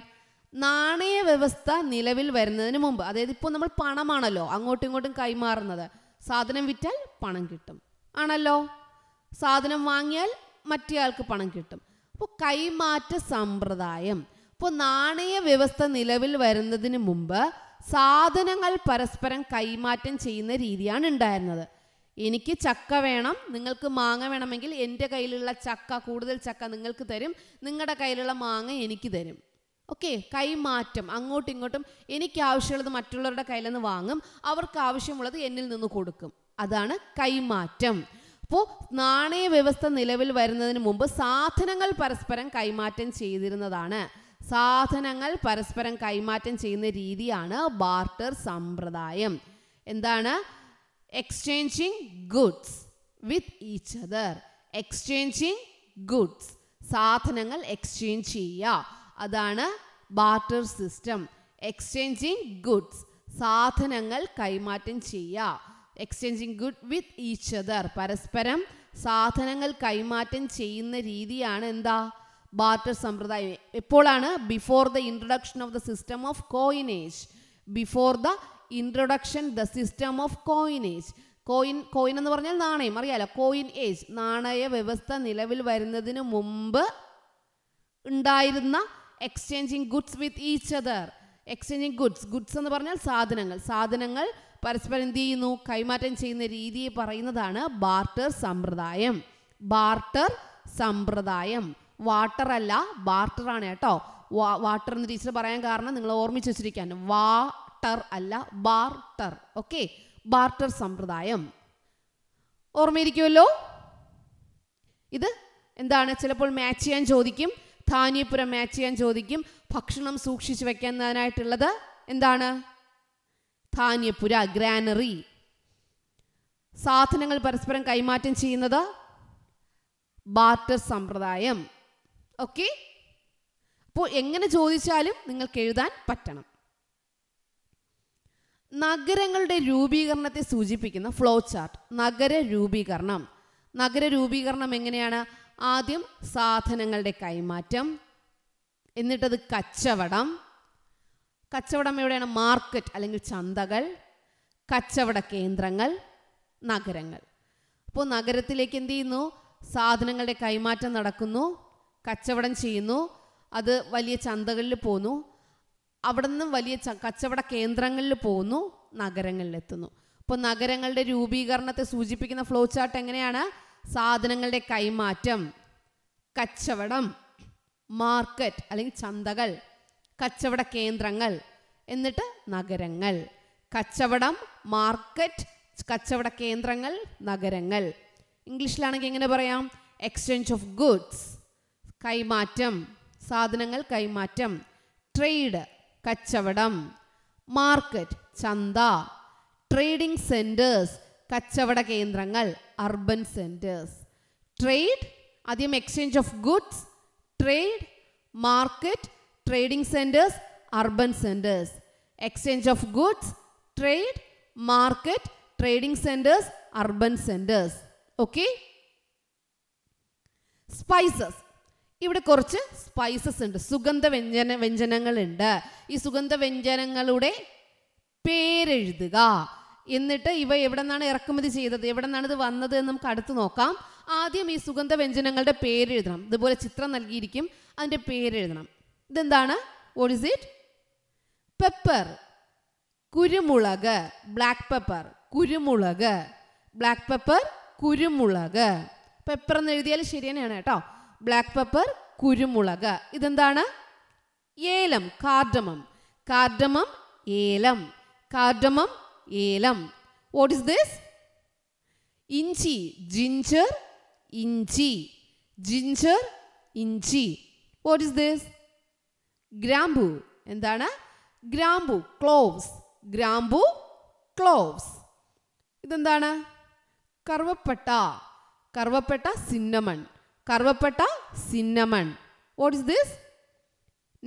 നാണയ വ്യവസ്ഥ നിലവിൽ വരുന്നതിന് മുമ്പ് അതായത് ഇപ്പോൾ നമ്മൾ പണമാണല്ലോ അങ്ങോട്ടും ഇങ്ങോട്ടും കൈമാറുന്നത് സാധനം വിറ്റാൽ പണം കിട്ടും ആണല്ലോ സാധനം വാങ്ങിയാൽ മറ്റേയാൾക്ക് പണം കിട്ടും അപ്പോൾ കൈമാറ്റ സമ്പ്രദായം ഇപ്പോൾ നാണയ വ്യവസ്ഥ നിലവിൽ വരുന്നതിന് മുമ്പ് സാധനങ്ങൾ പരസ്പരം കൈമാറ്റം ചെയ്യുന്ന രീതിയാണ് ഉണ്ടായിരുന്നത് എനിക്ക് ചക്ക വേണം നിങ്ങൾക്ക് മാങ്ങ വേണമെങ്കിൽ എൻ്റെ കയ്യിലുള്ള ചക്ക കൂടുതൽ ചക്ക നിങ്ങൾക്ക് തരും നിങ്ങളുടെ കയ്യിലുള്ള മാങ്ങ എനിക്ക് തരും ഓക്കെ കൈമാറ്റം അങ്ങോട്ടും ഇങ്ങോട്ടും എനിക്ക് ആവശ്യമുള്ളത് മറ്റുള്ളവരുടെ കയ്യിൽ നിന്ന് വാങ്ങും അവർക്ക് ആവശ്യമുള്ളത് എന്നിൽ നിന്ന് കൊടുക്കും അതാണ് കൈമാറ്റം അപ്പോൾ നാണയ വ്യവസ്ഥ നിലവിൽ വരുന്നതിന് മുമ്പ് സാധനങ്ങൾ പരസ്പരം കൈമാറ്റം ചെയ്തിരുന്നതാണ് സാധനങ്ങൾ പരസ്പരം കൈമാറ്റം ചെയ്യുന്ന രീതിയാണ് ബാർട്ടർ സമ്പ്രദായം എന്താണ് exchanging goods with each other exchanging goods സാധനങ്ങൾ എക്സ്ചേഞ്ച് ചെയ്യുക അതാണ് ബാർട്ടർ സിസ്റ്റം എക്സ്ചേഞ്ചിങ് ഗുഡ്സ് സാധനങ്ങൾ കൈമാറ്റം ചെയ്യുക exchanging good with each other പരസ്പരം സാധനങ്ങൾ കൈമാറ്റം ചെയ്യുന്ന രീതിയാണ് എന്താ ബാർട്ടർ സമ്പ്രദായം എപ്പോഴാണ് before the introduction of the system of coinage before the introduction the system of coinage coin coin എന്ന് പറഞ്ഞാൽ നാണയം അറിയാലോ കോയിൻ ഏജ് നാണയ വ്യവസ്ഥ നിലവിൽ വരുന്നതിന് മുമ്പ് ഉണ്ടായിരുന്ന exchanging goods with each other exchanging goods goods എന്ന് പറഞ്ഞാൽ സാധനങ്ങൾ സാധനങ്ങൾ പരസ്പരം എന്ത് ചെയ്യുന്നു കൈമാറ്റം ചെയ്യുന്ന രീതിയെ പറയുന്നതാണ് ബാർട്ടർ സമ്പ്രദായം ബാർട്ടർ സമ്പ്രദായം വാട്ടർ അല്ല ആണ് കേട്ടോ വാ വാട്ടർ എന്ന് ടീച്ചർ പറയാൻ കാരണം നിങ്ങൾ ഓർമ്മിച്ച് വെച്ചിരിക്കാൻ വാട്ടർ അല്ല ബാർട്ടർ ഓക്കെ ബാർട്ടർ സമ്പ്രദായം ഓർമ്മയിരിക്കുമല്ലോ ഇത് എന്താണ് ചിലപ്പോൾ മാച്ച് ചെയ്യാൻ ചോദിക്കും ധാന്യപുരം മാച്ച് ചെയ്യാൻ ചോദിക്കും ഭക്ഷണം സൂക്ഷിച്ചു വെക്കുന്നതിനായിട്ടുള്ളത് എന്താണ് ധാന്യപുര ഗ്രാനറി സാധനങ്ങൾ പരസ്പരം കൈമാറ്റം ചെയ്യുന്നത് ബാർട്ടർ സമ്പ്രദായം ഓക്കെ അപ്പോൾ എങ്ങനെ ചോദിച്ചാലും നിങ്ങൾക്ക് എഴുതാൻ പറ്റണം നഗരങ്ങളുടെ രൂപീകരണത്തെ സൂചിപ്പിക്കുന്ന ഫ്ലോ ചാർട്ട് നഗര രൂപീകരണം നഗര രൂപീകരണം എങ്ങനെയാണ് ആദ്യം സാധനങ്ങളുടെ കൈമാറ്റം എന്നിട്ടത് കച്ചവടം കച്ചവടം എവിടെയാണ് മാർക്കറ്റ് അല്ലെങ്കിൽ ചന്തകൾ കച്ചവട കേന്ദ്രങ്ങൾ നഗരങ്ങൾ അപ്പോൾ നഗരത്തിലേക്ക് എന്ത് ചെയ്യുന്നു സാധനങ്ങളുടെ കൈമാറ്റം നടക്കുന്നു കച്ചവടം ചെയ്യുന്നു അത് വലിയ ചന്തകളിൽ പോകുന്നു അവിടെ നിന്നും വലിയ കച്ചവട കേന്ദ്രങ്ങളിൽ പോകുന്നു നഗരങ്ങളിലെത്തുന്നു അപ്പോൾ നഗരങ്ങളുടെ രൂപീകരണത്തെ സൂചിപ്പിക്കുന്ന ഫ്ലോ ചാർട്ട് എങ്ങനെയാണ് സാധനങ്ങളുടെ കൈമാറ്റം കച്ചവടം മാർക്കറ്റ് അല്ലെങ്കിൽ ചന്തകൾ കച്ചവട കേന്ദ്രങ്ങൾ എന്നിട്ട് നഗരങ്ങൾ കച്ചവടം മാർക്കറ്റ് കച്ചവട കേന്ദ്രങ്ങൾ നഗരങ്ങൾ ഇംഗ്ലീഷിലാണെങ്കിൽ എങ്ങനെ പറയാം എക്സ്ചേഞ്ച് ഓഫ് ഗുഡ്സ് കൈമാറ്റം സാധനങ്ങൾ കൈമാറ്റം ട്രേഡ് കച്ചവടം മാർക്കറ്റ് ചന്ത ട്രേഡിംഗ് സെൻറ്റേഴ്സ് കച്ചവട കേന്ദ്രങ്ങൾ അർബൻ സെൻറ്റേഴ്സ് ട്രേഡ് ആദ്യം exchange of goods trade market trading centres urban centres exchange of goods trade market trading centres urban centres okay spices ഇവിടെ കുറച്ച് സ്പൈസസ് ഉണ്ട് സുഗന്ധ വ്യഞ്ജന വ്യഞ്ജനങ്ങളുണ്ട് ഈ സുഗന്ധ വ്യഞ്ജനങ്ങളുടെ പേരെഴുതുക എന്നിട്ട് ഇവ എവിടെ നിന്നാണ് ഇറക്കുമതി ചെയ്തത് എവിടെ നിന്നാണ് ഇത് വന്നത് എന്ന് നമുക്ക് അടുത്ത് നോക്കാം ആദ്യം ഈ സുഗന്ധ വ്യഞ്ജനങ്ങളുടെ പേരെഴുതണം ഇതുപോലെ ചിത്രം നൽകിയിരിക്കും അതിൻ്റെ പേരെഴുതണം ഇതെന്താണ് വോട്ട് ഇസ് ഇറ്റ് പെപ്പർ കുരുമുളക് ബ്ലാക്ക് പെപ്പർ കുരുമുളക് ബ്ലാക്ക് പെപ്പർ കുരുമുളക് പെപ്പർ എന്ന് എഴുതിയാൽ ശരിയാണ് കേട്ടോ ബ്ലാക്ക് പെപ്പർ കുരുമുളക് ഇതെന്താണ് ഏലം കാർഡമം കാർഡമം ഏലം കാർഡമം ഏലം വാട്ട് ഇസ് ദിസ് ഇഞ്ചി ജിഞ്ചർ ഇഞ്ചി ജിഞ്ചർ ഇഞ്ചി വാട്ട് ഇസ് ദിസ് ഗ്രാമ്പു എന്താണ് ഗ്രാമ്പു ക്ലോവ്സ് ഗ്രാമ്പു ക്ലോവ്സ് ഇതെന്താണ് കറുവപ്പട്ട കറുവപ്പട്ട സിന്നമൺ കറുവപ്പട്ട cinnamon what is this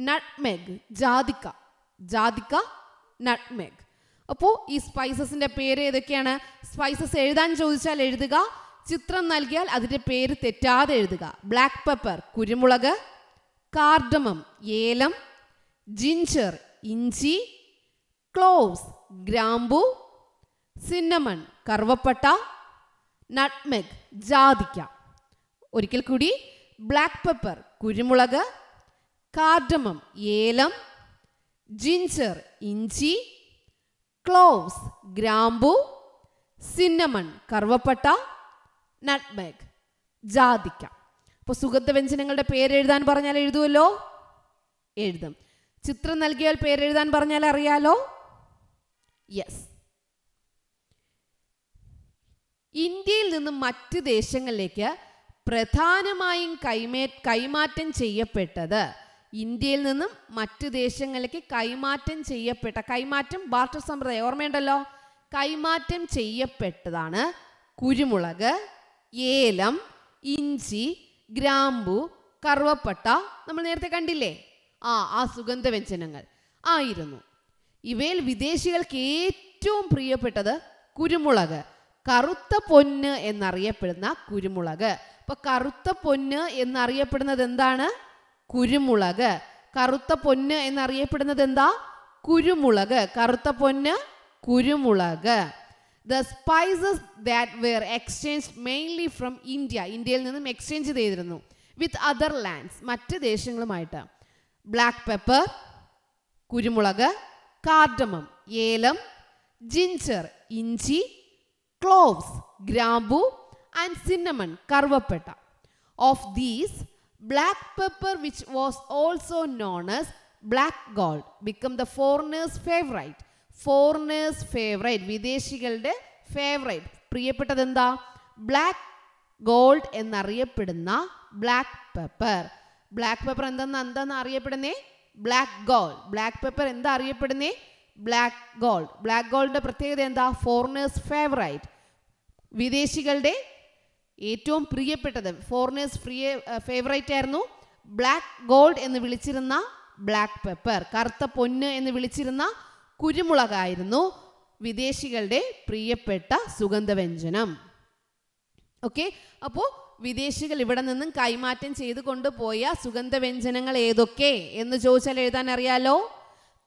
nutmeg ജാതിക്ക ജാതിക്ക നട്ട്മെഗ് അപ്പോൾ ഈ സ്പൈസസിൻ്റെ പേര് ഏതൊക്കെയാണ് സ്പൈസസ് എഴുതാൻ ചോദിച്ചാൽ എഴുതുക ചിത്രം നൽകിയാൽ അതിൻ്റെ പേര് തെറ്റാതെ എഴുതുക ബ്ലാക്ക് പെപ്പർ കുരുമുളക് കാർഡമം ഏലം ജിഞ്ചർ ഇഞ്ചി ക്ലോവ്സ് ഗ്രാമ്പു സിന്നമൺ കറുവപ്പട്ട നട്ട്മെഗ് ജാതിക്ക ഒരിക്കൽ കൂടി ബ്ലാക്ക് പെപ്പർ കുരുമുളക് കാർഡമം ഏലം ജിഞ്ചർ ഇഞ്ചി ക്ലോവ്സ് ഗ്രാമ്പു സിന്നമൺ കറുവപ്പട്ട നട്ട്ബാഗ് ജാതിക്ക അപ്പോൾ സുഗന്ധവ്യഞ്ജനങ്ങളുടെ പേരെഴുതാൻ പറഞ്ഞാൽ എഴുതുമല്ലോ എഴുതും ചിത്രം നൽകിയാൽ പേരെഴുതാൻ പറഞ്ഞാൽ അറിയാലോ യെസ് ഇന്ത്യയിൽ നിന്നും മറ്റ് ദേശങ്ങളിലേക്ക് പ്രധാനമായും കൈമേ കൈമാറ്റം ചെയ്യപ്പെട്ടത് ഇന്ത്യയിൽ നിന്നും മറ്റു ദേശങ്ങളിലേക്ക് കൈമാറ്റം ചെയ്യപ്പെട്ട കൈമാറ്റം ബാർട്ടർ സമ്പ്രദായം ഓർമ്മയുണ്ടല്ലോ കൈമാറ്റം ചെയ്യപ്പെട്ടതാണ് കുരുമുളക് ഏലം ഇഞ്ചി ഗ്രാമ്പു കറുവപ്പട്ട നമ്മൾ നേരത്തെ കണ്ടില്ലേ ആ ആ സുഗന്ധവ്യഞ്ജനങ്ങൾ ആയിരുന്നു ഇവയിൽ വിദേശികൾക്ക് ഏറ്റവും പ്രിയപ്പെട്ടത് കുരുമുളക് കറുത്ത പൊന്ന് എന്നറിയപ്പെടുന്ന കുരുമുളക് ഇപ്പൊ കറുത്ത പൊന്ന് എന്നറിയപ്പെടുന്നത് എന്താണ് കുരുമുളക് കറുത്ത പൊന്ന് എന്നറിയപ്പെടുന്നത് എന്താ കുരുമുളക് കറുത്ത പൊന്ന് കുരുമുളക് the spices that were exchange mainly from India ഇന്ത്യയിൽ നിന്നും എക്സ്ചേഞ്ച് ചെയ്തിരുന്നു വിത്ത് അതർ ലാൻഡ്സ് മറ്റ് ദേശങ്ങളുമായിട്ട് ബ്ലാക്ക് പെപ്പർ കുരുമുളക് കാർഡമം ഏലം ജിഞ്ചർ ഇഞ്ചി ക്ലോവ്സ് ഗ്രാമ്പു and cinnamon, Karvapetta. Of these, black pepper, which was also known as black gold, became the foreigner's favorite. Foreigner's favorite, വിദേശികളുടെ ഫേവറേറ്റ് പ്രിയപ്പെട്ടത് എന്താ ബ്ലാക്ക് ഗോൾഡ് എന്നറിയപ്പെടുന്ന ബ്ലാക്ക് പെപ്പർ ബ്ലാക്ക് പെപ്പർ എന്തെന്ന് എന്താന്ന് അറിയപ്പെടുന്നേ ബ്ലാക്ക് ഗോൾഡ് ബ്ലാക്ക് പെപ്പർ എന്താ അറിയപ്പെടുന്നേ ബ്ലാക്ക് ഗോൾഡ് ബ്ലാക്ക് ഗോൾഡിന്റെ പ്രത്യേകത എന്താ ഫോറിനേഴ്സ് ഫേവറൈറ്റ് വിദേശികളുടെ ഏറ്റവും പ്രിയപ്പെട്ടത് ഫോറിനേഴ്സ് ഫ്രീ ഫേവറേറ്റ് ആയിരുന്നു ബ്ലാക്ക് ഗോൾഡ് എന്ന് വിളിച്ചിരുന്ന ബ്ലാക്ക് പെപ്പർ കറുത്ത പൊന്ന് എന്ന് വിളിച്ചിരുന്ന കുരുമുളകായിരുന്നു വിദേശികളുടെ പ്രിയപ്പെട്ട സുഗന്ധവ്യഞ്ജനം ഓക്കെ അപ്പോൾ വിദേശികൾ ഇവിടെ നിന്നും കൈമാറ്റം ചെയ്തു കൊണ്ടുപോയ സുഗന്ധവ്യഞ്ജനങ്ങൾ ഏതൊക്കെ എന്ന് ചോദിച്ചാൽ എഴുതാൻ അറിയാലോ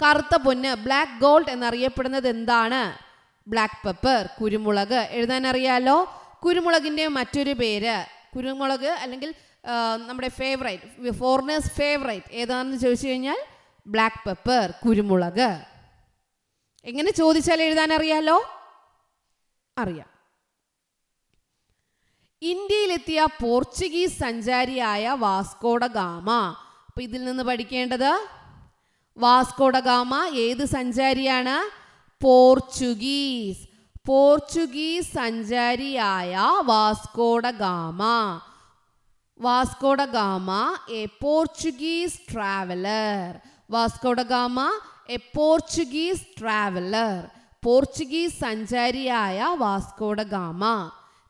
കറുത്ത പൊന്ന് ബ്ലാക്ക് ഗോൾഡ് എന്നറിയപ്പെടുന്നത് എന്താണ് ബ്ലാക്ക് പെപ്പർ കുരുമുളക് എഴുതാൻ അറിയാലോ കുരുമുളകിൻ്റെ മറ്റൊരു പേര് കുരുമുളക് അല്ലെങ്കിൽ നമ്മുടെ ഫേവറേറ്റ് ഫോറിനേഴ്സ് ഫേവറേറ്റ് ഏതാണെന്ന് ചോദിച്ചു കഴിഞ്ഞാൽ ബ്ലാക്ക് പെപ്പർ കുരുമുളക് എങ്ങനെ ചോദിച്ചാൽ എഴുതാൻ അറിയാലോ അറിയാം ഇന്ത്യയിലെത്തിയ പോർച്ചുഗീസ് സഞ്ചാരിയായ വാസ്കോഡ ഗാമ അപ്പൊ ഇതിൽ നിന്ന് പഠിക്കേണ്ടത് വാസ്കോഡ ഗാമ ഏത് സഞ്ചാരിയാണ് പോർച്ചുഗീസ് പോർച്ചുഗീസ് സഞ്ചാരിയായ Vasco da Gama Vasco da Gama a Portuguese traveller Gama a Portuguese traveller Portuguese സഞ്ചാരിയായ വാസ്കോഡ ഗാമ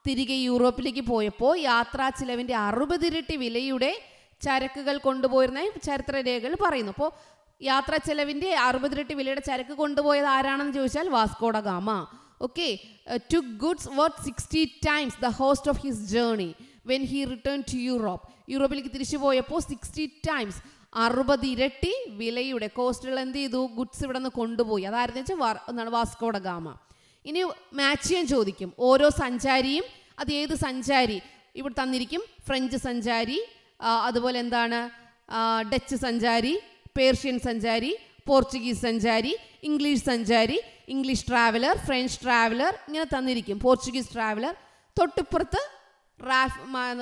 തിരികെ യൂറോപ്പിലേക്ക് പോയപ്പോൾ യാത്രാ ചിലവിൻ്റെ അറുപതിരട്ടി വിലയുടെ ചരക്കുകൾ കൊണ്ടുപോയിരുന്ന ചരിത്രരേഖകൾ പറയുന്നു അപ്പോൾ യാത്രാ ചെലവിൻ്റെ അറുപതിരട്ടി വിലയുടെ ചരക്ക് കൊണ്ടുപോയത് ആരാണെന്ന് ചോദിച്ചാൽ Gama okay, uh, took goods worth 60 times the cost of his journey when he returned to യൂറോപ്പിലേക്ക് തിരിച്ചു പോയപ്പോൾ സിക്സ്റ്റി ടൈംസ് അറുപത് ഇരട്ടി വിലയുടെ കോസ്റ്റുകൾ എന്ത് ചെയ്തു ഗുഡ്സ് ഇവിടെ നിന്ന് കൊണ്ടുപോയി അതായിരുന്നു വെച്ചാൽ എന്താണ് വാസ്കോട ഗാമ ഇനി മാച്ച് ചെയ്യാൻ ചോദിക്കും ഓരോ സഞ്ചാരിയും അത് ഏത് സഞ്ചാരി ഇവിടെ തന്നിരിക്കും ഫ്രഞ്ച് സഞ്ചാരി അതുപോലെ എന്താണ് ഡച്ച് സഞ്ചാരി പേർഷ്യൻ സഞ്ചാരി പോർച്ചുഗീസ് സഞ്ചാരി ഇംഗ്ലീഷ് സഞ്ചാരി ഇംഗ്ലീഷ് ട്രാവലർ ഫ്രഞ്ച് ട്രാവലർ ഇങ്ങനെ തന്നിരിക്കും പോർച്ചുഗീസ് ട്രാവലർ തൊട്ടിപ്പുറത്ത് റാൽഫ്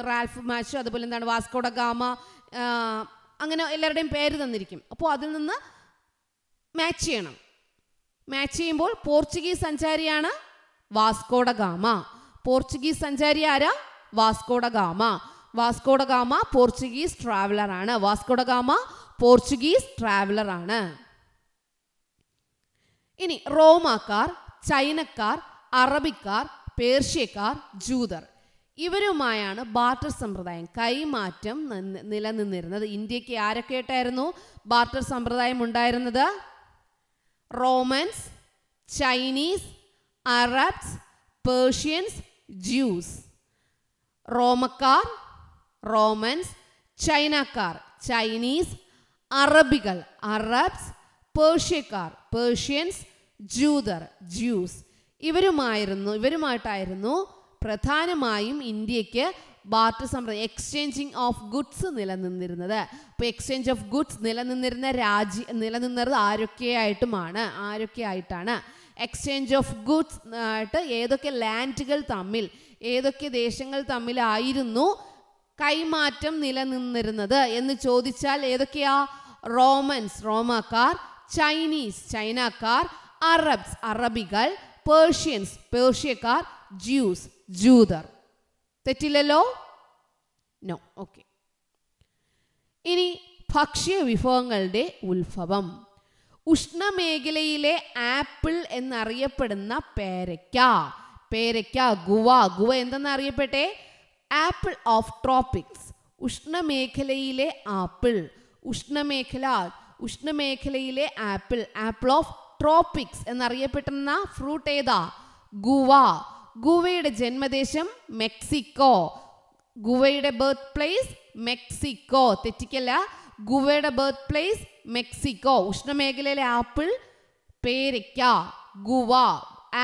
റാൽഫ് മാച്ച് അതുപോലെ എന്താണ് വാസ്കോഡ ഗാമ അങ്ങനെ എല്ലാവരുടെയും പേര് തന്നിരിക്കും അപ്പോൾ അതിൽ നിന്ന് മാച്ച് ചെയ്യണം മാച്ച് ചെയ്യുമ്പോൾ പോർച്ചുഗീസ് സഞ്ചാരിയാണ് വാസ്കോഡ ഗാമ പോർച്ചുഗീസ് സഞ്ചാരി ആരാ Vasco da Gama Vasco da Gama Portuguese ആണ് വാസ്കോഡ ഗാമ പോർച്ചുഗീസ് ആണ് ഇനി റോമാക്കാർ ചൈനക്കാർ അറബിക്കാർ പേർഷ്യക്കാർ ജൂതർ ഇവരുമായാണ് ബാർട്ടർ സമ്പ്രദായം കൈമാറ്റം നിലനിന്നിരുന്നത് ഇന്ത്യക്ക് ആയിട്ടായിരുന്നു ബാർട്ടർ സമ്പ്രദായം ഉണ്ടായിരുന്നത് Romans Chinese Arabs Persians Jews റോമക്കാർ റോമൻസ് ചൈനക്കാർ ചൈനീസ് അറബികൾ അറബ്സ് പേർഷ്യക്കാർ പേർഷ്യൻസ് ജൂതർ ജ്യൂസ് ഇവരുമായിരുന്നു ഇവരുമായിട്ടായിരുന്നു പ്രധാനമായും ഇന്ത്യക്ക് ബാർട്ടർ സമ്പ്രദായം എക്സ്ചേഞ്ചിങ് ഓഫ് ഗുഡ്സ് നിലനിന്നിരുന്നത് അപ്പോൾ എക്സ്ചേഞ്ച് ഓഫ് ഗുഡ്സ് നിലനിന്നിരുന്ന രാജ്യ നിലനിന്നത് ആരൊക്കെയായിട്ടുമാണ് ആരൊക്കെയായിട്ടാണ് എക്സ്ചേഞ്ച് ഓഫ് ഗുഡ്സ് ആയിട്ട് ഏതൊക്കെ ലാൻഡുകൾ തമ്മിൽ ഏതൊക്കെ ദേശങ്ങൾ തമ്മിലായിരുന്നു കൈമാറ്റം നിലനിന്നിരുന്നത് എന്ന് ചോദിച്ചാൽ ഏതൊക്കെയാ റോമൻസ് റോമാക്കാർ ചൈനീസ് ചൈനക്കാർ അറബ്സ് അറബികൾ പേർഷ്യൻസ് പേർഷ്യക്കാർ ജ്യൂസ് ജൂതർ തെറ്റില്ലല്ലോ നോ ഓക്കെ ഇനി ഭക്ഷ്യ വിഭവങ്ങളുടെ ഉത്ഭവം ഉഷ്ണമേഖലയിലെ ആപ്പിൾ എന്നറിയപ്പെടുന്ന പേരയ്ക്ക പേരയ്ക്ക ഗുവ ഗുവ എന്തെന്ന് അറിയപ്പെട്ടെ ആപ്പിൾ ഓഫ് ട്രോപ്പിക്സ് ഉഷ്ണമേഖലയിലെ ആപ്പിൾ ഉഷ്ണമേഖല ഉഷ്ണമേഖലയിലെ ആപ്പിൾ ആപ്പിൾ ഓഫ് ട്രോപ്പിക്സ് എന്നറിയപ്പെട്ടിരുന്ന ഫ്രൂട്ട് ഏതാ ഗുവ ഗുവയുടെ ജന്മദേശം മെക്സിക്കോ ഗുവയുടെ ബർത്ത് പ്ലേസ് മെക്സിക്കോ തെറ്റിക്കല്ല ഗുവയുടെ ബർത്ത് പ്ലേസ് മെക്സിക്കോ ഉഷ്ണമേഖലയിലെ ആപ്പിൾ പേരയ്ക്ക guava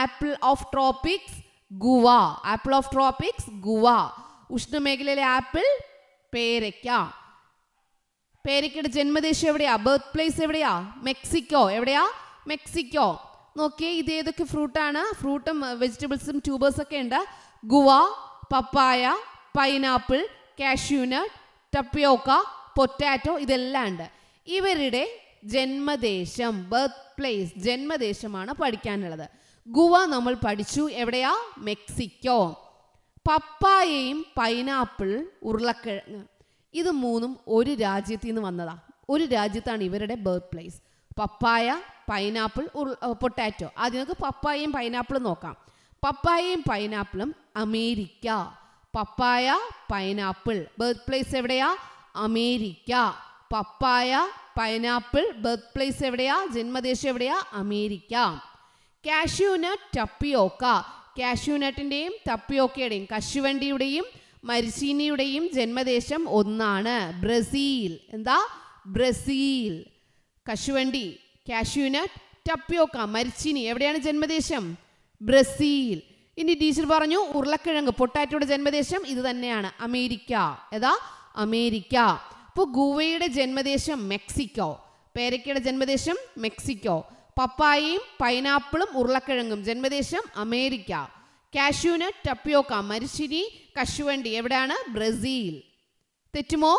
apple of tropics guava apple of tropics guava ഉഷ്ണമേഖലയിലെ ആപ്പിൾ പേരയ്ക്ക പേരയ്ക്കയുടെ ജന്മദേശം എവിടെയാ ബർത്ത് പ്ലേസ് എവിടെയാ മെക്സിക്കോ എവിടെയാ മെക്സിക്കോ നോക്കിയേ ഇത് ഏതൊക്കെ ഫ്രൂട്ടാണ് ഫ്രൂട്ടും വെജിറ്റബിൾസും ട്യൂബേഴ്സ് ഒക്കെ ഉണ്ട് ഗുവ പപ്പായ പൈനാപ്പിൾ കാഷ്യൂനട്ട് ടപ്പിയോക്ക പൊറ്റാറ്റോ ഇതെല്ലാം ഉണ്ട് ഇവരുടെ ജന്മദേശം ബർത്ത് പ്ലേസ് ജന്മദേശമാണ് പഠിക്കാനുള്ളത് ഗുവ നമ്മൾ പഠിച്ചു എവിടെയാ മെക്സിക്കോ പപ്പായയും പൈനാപ്പിൾ ഉരുളക്കിഴങ്ങ് ഇത് മൂന്നും ഒരു രാജ്യത്തു നിന്ന് വന്നതാ ഒരു രാജ്യത്താണ് ഇവരുടെ birth place papaya pineapple potato അതിനൊക്കെ പപ്പായയും പൈനാപ്പിളും നോക്കാം പപ്പായയും പൈനാപ്പിളും America papaya pineapple birth place എവിടെയാ America papaya pineapple birth place എവിടെയാ ജന്മദേശം എവിടെയാ അമേരിക്ക കാഷ്യൂനട്ട് ടപ്പിയോക്ക കാഷ്യൂനട്ടിൻ്റെയും ടപ്പിയോക്കയുടെയും കശുവണ്ടിയുടെയും മരിച്ചീനിയുടെയും ജന്മദേശം ഒന്നാണ് ബ്രസീൽ എന്താ ബ്രസീൽ കശുവണ്ടി കാഷ്യൂനട്ട് ടപ്പിയോക്ക മരിച്ചിനി എവിടെയാണ് ജന്മദേശം ബ്രസീൽ ഇനി ടീച്ചർ പറഞ്ഞു ഉരുളക്കിഴങ്ങ് പൊട്ടാറ്റോയുടെ ജന്മദേശം ഇത് തന്നെയാണ് അമേരിക്ക ഏതാ അമേരിക്ക അപ്പോൾ ഗുവയുടെ ജന്മദേശം മെക്സിക്കോ പേരക്കയുടെ ജന്മദേശം മെക്സിക്കോ പപ്പായയും പൈനാപ്പിളും ഉരുളക്കിഴങ്ങും ജന്മദേശം അമേരിക്ക കാഷ്യൂനട്ട് ടപ്പിയോക്ക മരിച്ചിരി കശുവണ്ടി എവിടെയാണ് ബ്രസീൽ തെറ്റുമോ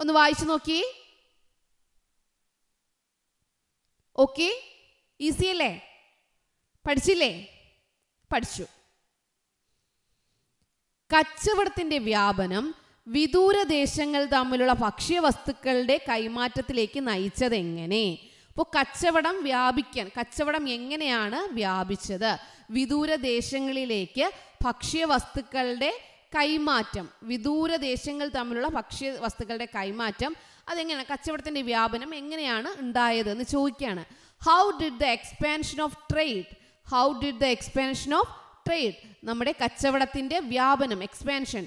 ഒന്ന് വായിച്ചു നോക്കി ഓക്കെ ഈസി അല്ലേ പഠിച്ചില്ലേ പഠിച്ചു കച്ചവടത്തിന്റെ വ്യാപനം വിദൂരദേശങ്ങൾ തമ്മിലുള്ള ഭക്ഷ്യവസ്തുക്കളുടെ കൈമാറ്റത്തിലേക്ക് നയിച്ചതെങ്ങനെ അപ്പോൾ കച്ചവടം വ്യാപിക്കാൻ കച്ചവടം എങ്ങനെയാണ് വ്യാപിച്ചത് വിദൂര ദേശങ്ങളിലേക്ക് ഭക്ഷ്യവസ്തുക്കളുടെ കൈമാറ്റം വിദൂര ദേശങ്ങൾ തമ്മിലുള്ള ഭക്ഷ്യ വസ്തുക്കളുടെ കൈമാറ്റം അതെങ്ങനെയാണ് കച്ചവടത്തിൻ്റെ വ്യാപനം എങ്ങനെയാണ് ഉണ്ടായത് എന്ന് ചോദിക്കുകയാണ് how did the expansion of trade how did the expansion of trade നമ്മുടെ കച്ചവടത്തിൻ്റെ വ്യാപനം expansion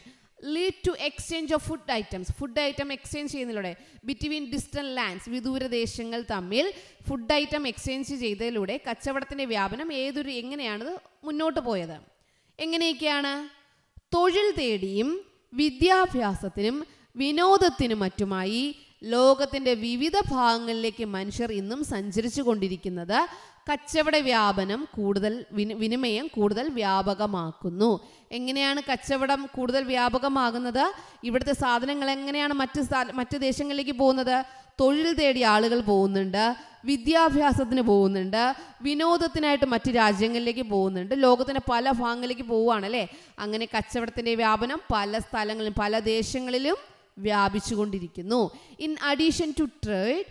lead to exchange of food items food item exchange ചെയ്യുന്നതിലൂടെ ബിറ്റ്വീൻ ഡിസ്റ്റൻ ലാൻഡ്സ് വിദൂര ദേശങ്ങൾ തമ്മിൽ ഫുഡ് ഐറ്റം എക്സ്ചേഞ്ച് ചെയ്തതിലൂടെ കച്ചവടത്തിൻ്റെ വ്യാപനം ഏതൊരു എങ്ങനെയാണ് മുന്നോട്ട് പോയത് എങ്ങനെയൊക്കെയാണ് തൊഴിൽ തേടിയും വിദ്യാഭ്യാസത്തിനും വിനോദത്തിനും മറ്റുമായി ലോകത്തിൻ്റെ വിവിധ ഭാഗങ്ങളിലേക്ക് മനുഷ്യർ ഇന്നും സഞ്ചരിച്ചു കൊണ്ടിരിക്കുന്നത് കച്ചവട വ്യാപനം കൂടുതൽ വിനിമയം കൂടുതൽ വ്യാപകമാക്കുന്നു എങ്ങനെയാണ് കച്ചവടം കൂടുതൽ വ്യാപകമാകുന്നത് ഇവിടുത്തെ സാധനങ്ങൾ എങ്ങനെയാണ് മറ്റ് മറ്റ് ദേശങ്ങളിലേക്ക് പോകുന്നത് തൊഴിൽ തേടി ആളുകൾ പോകുന്നുണ്ട് വിദ്യാഭ്യാസത്തിന് പോകുന്നുണ്ട് വിനോദത്തിനായിട്ട് മറ്റ് രാജ്യങ്ങളിലേക്ക് പോകുന്നുണ്ട് ലോകത്തിൻ്റെ പല ഭാഗങ്ങളിലേക്ക് പോവുകയാണ് അല്ലേ അങ്ങനെ കച്ചവടത്തിൻ്റെ വ്യാപനം പല സ്ഥലങ്ങളിലും പല ദേശങ്ങളിലും വ്യാപിച്ചുകൊണ്ടിരിക്കുന്നു in addition to trade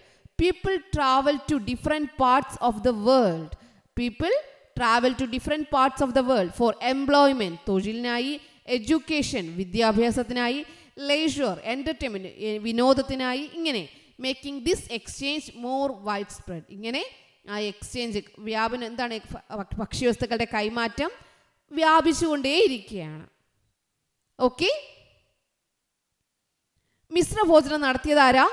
people travel to different parts of the world people travel to different parts of the world for employment തൊഴിലിനായി എഡ്യൂക്കേഷൻ വിദ്യാഭ്യാസത്തിനായി ലേഷർ എൻ്റർടൈൻമെൻറ്റ് വിനോദത്തിനായി ഇങ്ങനെ making this exchange more wide spread ഇങ്ങനെ ആ എക്സ്ചേഞ്ച് വ്യാപനം എന്താണ് ഭക്ഷ്യവസ്തുക്കളുടെ കൈമാറ്റം വ്യാപിച്ചുകൊണ്ടേയിരിക്കുകയാണ് ഓക്കെ മിശ്രഭോജനം നടത്തിയതാരാ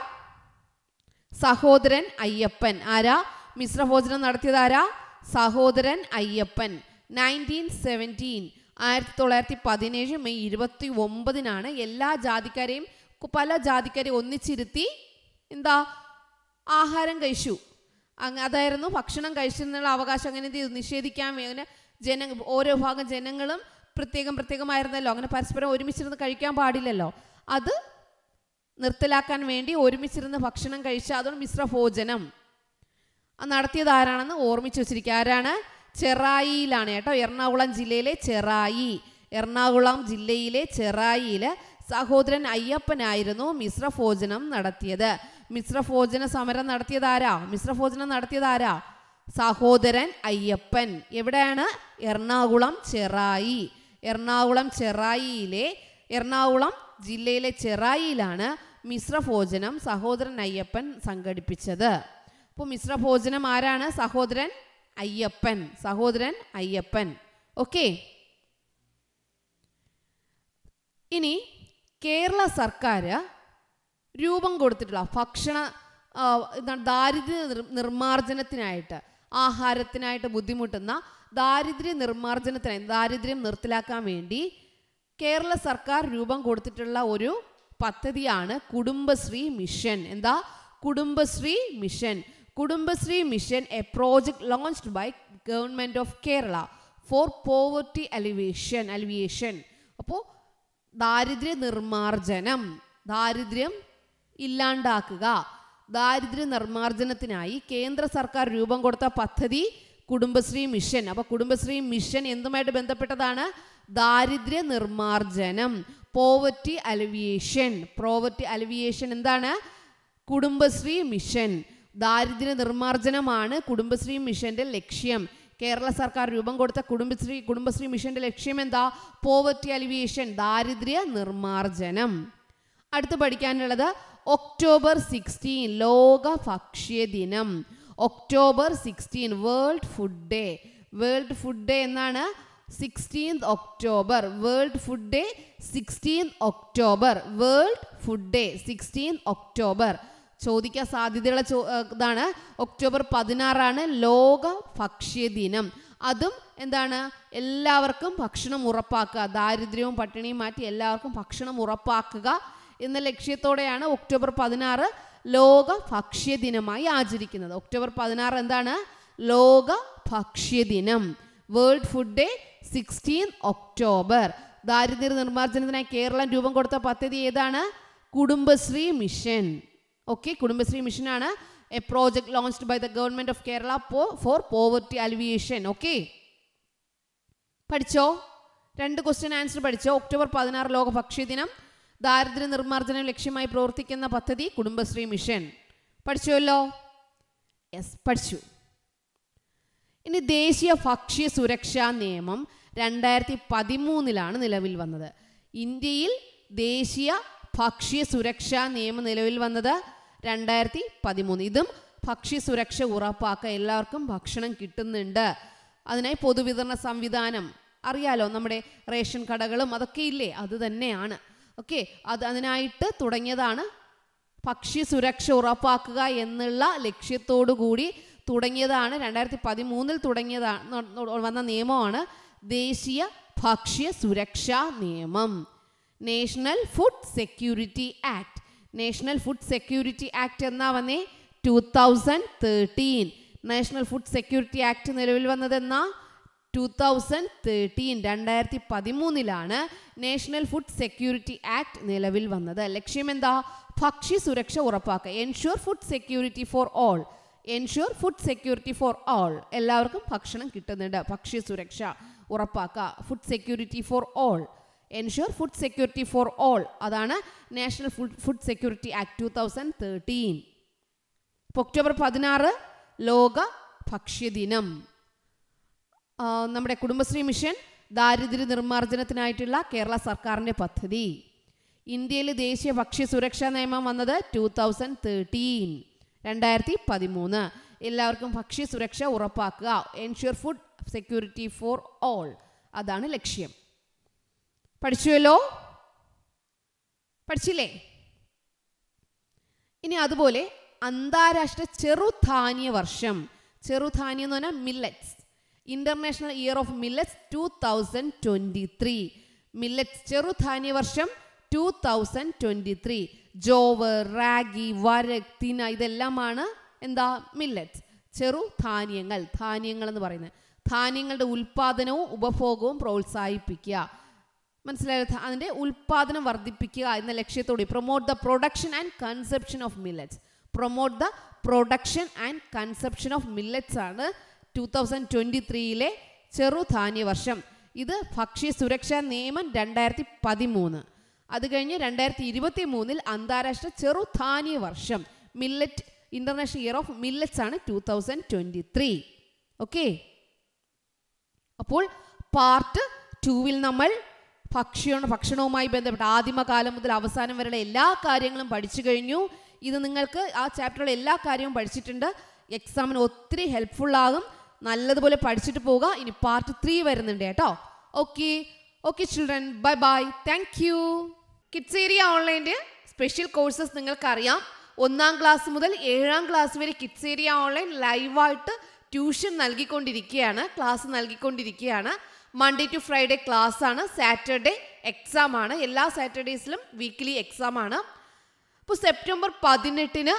സഹോദരൻ അയ്യപ്പൻ ആരാ മിശ്രഭോജനം നടത്തിയത് ആരാ സഹോദരൻ അയ്യപ്പൻ നയൻറ്റീൻ സെവൻറ്റീൻ ആയിരത്തി തൊള്ളായിരത്തി പതിനേഴ് മെയ് ഇരുപത്തി ഒമ്പതിനാണ് എല്ലാ ജാതിക്കാരെയും പല ജാതിക്കാരെയും ഒന്നിച്ചിരുത്തി എന്താ ആഹാരം കഴിച്ചു അങ്ങ് അതായിരുന്നു ഭക്ഷണം കഴിച്ചിരുന്നുള്ള അവകാശം അങ്ങനെ നിഷേധിക്കാൻ അങ്ങനെ ജന ഓരോ ഭാഗം ജനങ്ങളും പ്രത്യേകം പ്രത്യേകമായിരുന്നല്ലോ അങ്ങനെ പരസ്പരം ഒരുമിച്ചിരുന്ന് കഴിക്കാൻ പാടില്ലല്ലോ അത് നിർത്തലാക്കാൻ വേണ്ടി ഒരുമിച്ചിരുന്ന് ഭക്ഷണം കഴിച്ച അതുകൊണ്ട് മിശ്രഭോജനം നടത്തിയത് ആരാണെന്ന് ഓർമ്മിച്ച് വെച്ചിരിക്കുക ആരാണ് ചെറായിയിലാണ് കേട്ടോ എറണാകുളം ജില്ലയിലെ ചെറായി എറണാകുളം ജില്ലയിലെ ചെറായിയിൽ സഹോദരൻ അയ്യപ്പനായിരുന്നു മിശ്രഭോജനം നടത്തിയത് മിശ്രഭോജന സമരം നടത്തിയത് ആരാ മിശ്രഭോജനം നടത്തിയത് ആരാ സഹോദരൻ അയ്യപ്പൻ എവിടെയാണ് എറണാകുളം ചെറായി എറണാകുളം ചെറായിയിലെ എറണാകുളം ജില്ലയിലെ ചെറായിയിലാണ് മിശ്രഭോജനം സഹോദരൻ അയ്യപ്പൻ സംഘടിപ്പിച്ചത് അപ്പോൾ മിശ്രഭോജനം ആരാണ് സഹോദരൻ അയ്യപ്പൻ സഹോദരൻ അയ്യപ്പൻ ഓക്കെ ഇനി കേരള സർക്കാർ രൂപം കൊടുത്തിട്ടുള്ള ഭക്ഷണ ദാരിദ്ര്യ നിർമാർജനത്തിനായിട്ട് ആഹാരത്തിനായിട്ട് ബുദ്ധിമുട്ടുന്ന ദാരിദ്ര്യ നിർമാർജനത്തിനായി ദാരിദ്ര്യം നിർത്തലാക്കാൻ വേണ്ടി കേരള സർക്കാർ രൂപം കൊടുത്തിട്ടുള്ള ഒരു പദ്ധതിയാണ് കുടുംബശ്രീ മിഷൻ എന്താ Kudumbashree mission Kudumbashree mission a project launched by government of Kerala for poverty alleviation alleviation അപ്പോൾ ദാരിദ്ര്യ നിർമ്മാർജ്ജനം ദാരിദ്ര്യം ഇല്ലാണ്ടാക്കുക ദാരിദ്ര്യ നിർമ്മാർജ്ജനത്തിനായി കേന്ദ്ര സർക്കാർ രൂപം കൊടുത്ത പദ്ധതി കുടുംബശ്രീ മിഷൻ അപ്പോൾ കുടുംബശ്രീ മിഷൻ എന്തുമായിട്ട് ബന്ധപ്പെട്ടതാണ് ദാരിദ്ര്യ നിർമാർജനം പോവർട്ടി അലവിയേഷൻ പോവർട്ടി അലവിയേഷൻ എന്താണ് കുടുംബശ്രീ മിഷൻ ദാരിദ്ര്യ നിർമാർജ്ജനമാണ് കുടുംബശ്രീ മിഷന്റെ ലക്ഷ്യം കേരള സർക്കാർ രൂപം കൊടുത്ത കുടുംബശ്രീ കുടുംബശ്രീ മിഷന്റെ ലക്ഷ്യം എന്താ പോവർട്ടി അലിവിയേഷൻ ദാരിദ്ര്യ നിർമാർജനം അടുത്ത് പഠിക്കാനുള്ളത് ഒക്ടോബർ സിക്സ്റ്റീൻ ലോക ഭക്ഷ്യ ദിനം October sixteen world food day world food day എന്നാണ് sixteenth October world food day sixteenth October world food day sixteenth October ചോദിക്കാൻ സാധ്യതയുള്ള ചോ ഇതാണ് ഒക്ടോബർ പതിനാറാണ് ലോക ഭക്ഷ്യദിനം അതും എന്താണ് എല്ലാവർക്കും ഭക്ഷണം ഉറപ്പാക്കുക ദാരിദ്ര്യവും പട്ടിണിയും മാറ്റി എല്ലാവർക്കും ഭക്ഷണം ഉറപ്പാക്കുക എന്ന ലക്ഷ്യത്തോടെയാണ് ഒക്ടോബർ പതിനാറ് ലോക ഭക്ഷ്യദിനമായി ആചരിക്കുന്നത് ഒക്ടോബർ പതിനാറ് എന്താണ് ലോക ഭക്ഷ്യദിനം world food day sixteen October ദാരിദ്ര്യ നിർമ്മാർജ്ജനത്തിനായി കേരളം രൂപം കൊടുത്ത പദ്ധതി ഏതാണ് കുടുംബശ്രീ മിഷൻ ഓക്കെ കുടുംബശ്രീ മിഷനാണ് a project launched by the government of Kerala for poverty alleviation okay പഠിച്ചോ രണ്ട് ക്വസ്റ്റ്യൻ ആൻസർ പഠിച്ചോ ഒക്ടോബർ പതിനാറ് ലോക ഭക്ഷ്യദിനം ദാരിദ്ര്യ നിർമ്മാർജ്ജനം ലക്ഷ്യമായി പ്രവർത്തിക്കുന്ന പദ്ധതി കുടുംബശ്രീ മിഷൻ പഠിച്ചുവല്ലോ യെസ് പഠിച്ചു ഇനി ദേശീയ ഭക്ഷ്യ സുരക്ഷാ നിയമം രണ്ടായിരത്തി പതിമൂന്നിലാണ് നിലവിൽ വന്നത് ഇന്ത്യയിൽ ദേശീയ ഭക്ഷ്യ സുരക്ഷാ നിയമം നിലവിൽ വന്നത് രണ്ടായിരത്തി പതിമൂന്ന് ഇതും സുരക്ഷ ഉറപ്പാക്കുക എല്ലാവർക്കും ഭക്ഷണം കിട്ടുന്നുണ്ട് അതിനായി പൊതുവിതരണ സംവിധാനം അറിയാലോ നമ്മുടെ റേഷൻ കടകളും അതൊക്കെ ഇല്ലേ അത് തന്നെയാണ് ഓക്കെ അത് അതിനായിട്ട് തുടങ്ങിയതാണ് സുരക്ഷ ഉറപ്പാക്കുക എന്നുള്ള ലക്ഷ്യത്തോടു കൂടി തുടങ്ങിയതാണ് രണ്ടായിരത്തി പതിമൂന്നിൽ തുടങ്ങിയതാണ് വന്ന നിയമമാണ് ദേശീയ ഭക്ഷ്യ സുരക്ഷാ നിയമം national food security act national food security act എന്നാ വന്നേ two thousand thirteen national food security act നിലവിൽ വന്നതെന്നാ ടു തൗസൻഡ് തേർട്ടീൻ രണ്ടായിരത്തി പതിമൂന്നിലാണ് നാഷണൽ ഫുഡ് സെക്യൂരിറ്റി ആക്ട് നിലവിൽ വന്നത് ലക്ഷ്യമെന്താ ഭക്ഷ്യ സുരക്ഷ ഉറപ്പാക്കുക ensure food security for all ensure food security for all എല്ലാവർക്കും ഭക്ഷണം കിട്ടുന്നുണ്ട് ഭക്ഷ്യ സുരക്ഷ ഉറപ്പാക്കുക food security for all ensure food security for all അതാണ് national food food security act to thousand thirteen ഇപ്പോൾ ഒക്ടോബർ പതിനാറ് ലോക ഭക്ഷ്യദിനം നമ്മുടെ കുടുംബശ്രീ മിഷൻ ദാരിദ്ര്യ നിർമ്മാർജ്ജനത്തിനായിട്ടുള്ള കേരള സർക്കാരിൻ്റെ പദ്ധതി ഇന്ത്യയിൽ ദേശീയ ഭക്ഷ്യ സുരക്ഷാ നിയമം വന്നത് ടു തൗസൻഡ് തേർട്ടീൻ രണ്ടായിരത്തി പതിമൂന്ന് എല്ലാവർക്കും ഭക്ഷ്യ സുരക്ഷ ഉറപ്പാക്കുക ensure food security for all അതാണ് ലക്ഷ്യം പഠിച്ചുവല്ലോ പഠിച്ചില്ലേ ഇനി അതുപോലെ അന്താരാഷ്ട്ര ചെറുധാന്യ വർഷം ചെറുധാന്യം എന്ന് പറഞ്ഞാൽ millets international year of millets two thousand twenty three millets ചെറുധാന്യ വർഷം two thousand twenty three jowar ragi വരക് തിന ഇതെല്ലാമാണ് എന്താ മില്ലറ്റ് ചെറു ധാന്യങ്ങൾ ധാന്യങ്ങൾ എന്ന് പറയുന്നത് ധാന്യങ്ങളുടെ ഉൽപ്പാദനവും ഉപഭോഗവും പ്രോത്സാഹിപ്പിക്കുക മനസ്സിലായത് അതിൻ്റെ ഉൽപ്പാദനം വർദ്ധിപ്പിക്കുക എന്ന ലക്ഷ്യത്തോടെ promote the production and conception of millets promote the production and conception of millets ആണ് ടു തൗസൻഡ് ട്വൻറ്റി ത്രീയിലെ ചെറുധാന്യ വർഷം ഇത് ഭക്ഷ്യ സുരക്ഷാ നിയമം രണ്ടായിരത്തി പതിമൂന്ന് അത് കഴിഞ്ഞ് രണ്ടായിരത്തി ഇരുപത്തി മൂന്നിൽ അന്താരാഷ്ട്ര ചെറുധാന്യ വർഷം millet international year of millets ആണ് two thousand twenty three okay അപ്പോൾ പാർട്ട് ടൂവിൽ നമ്മൾ ഭക്ഷ്യ ഭക്ഷണവുമായി ബന്ധപ്പെട്ട ആദിമകാലം മുതൽ അവസാനം വരെയുള്ള എല്ലാ കാര്യങ്ങളും പഠിച്ചു കഴിഞ്ഞു ഇത് നിങ്ങൾക്ക് ആ ചാപ്റ്ററിലെ എല്ലാ കാര്യവും പഠിച്ചിട്ടുണ്ട് എക്സാമിന് ഒത്തിരി ഹെൽപ്ഫുള്ളാകും നല്ലതുപോലെ പഠിച്ചിട്ട് പോവുക ഇനി പാർട്ട് ത്രീ വരുന്നുണ്ട് കേട്ടോ okay okay children bye bye thank Kidzeria ഓൺലൈൻ്റെ സ്പെഷ്യൽ കോഴ്സസ് നിങ്ങൾക്കറിയാം ഒന്നാം ക്ലാസ് മുതൽ ഏഴാം ക്ലാസ് വരെ കിഡ്സേരിയ ഓൺലൈൻ ലൈവായിട്ട് ട്യൂഷൻ നൽകിക്കൊണ്ടിരിക്കുകയാണ് ക്ലാസ് നൽകിക്കൊണ്ടിരിക്കുകയാണ് മൺഡേ ടു ഫ്രൈഡേ ക്ലാസ് ആണ് സാറ്റർഡേ എക്സാം ആണ് എല്ലാ സാറ്റർഡേസിലും വീക്ക്ലി എക്സാം ആണ് അപ്പോൾ സെപ്റ്റംബർ പതിനെട്ടിന്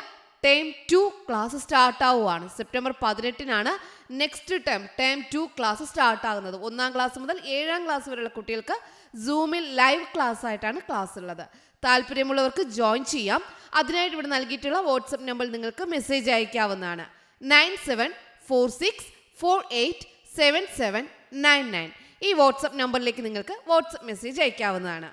ടേം ടു ക്ലാസ് സ്റ്റാർട്ട് ആവുകയാണ് സെപ്റ്റംബർ പതിനെട്ടിനാണ് next term term two class start ആകുന്നത് ഒന്നാം ക്ലാസ് മുതൽ ഏഴാം ക്ലാസ് വരെയുള്ള കുട്ടികൾക്ക് സൂമിൽ ലൈവ് ക്ലാസ് ആയിട്ടാണ് ക്ലാസ് ഉള്ളത് താല്പര്യമുള്ളവർക്ക് ജോയിൻ ചെയ്യാം അതിനായിട്ട് ഇവിടെ നൽകിയിട്ടുള്ള വാട്സപ്പ് നമ്പർ നിങ്ങൾക്ക് മെസ്സേജ് അയക്കാവുന്നതാണ് nine seven four six four eight seven seven nine nine ഈ വാട്സപ്പ് നമ്പറിലേക്ക് നിങ്ങൾക്ക് വാട്സപ്പ് മെസ്സേജ് അയക്കാവുന്നതാണ്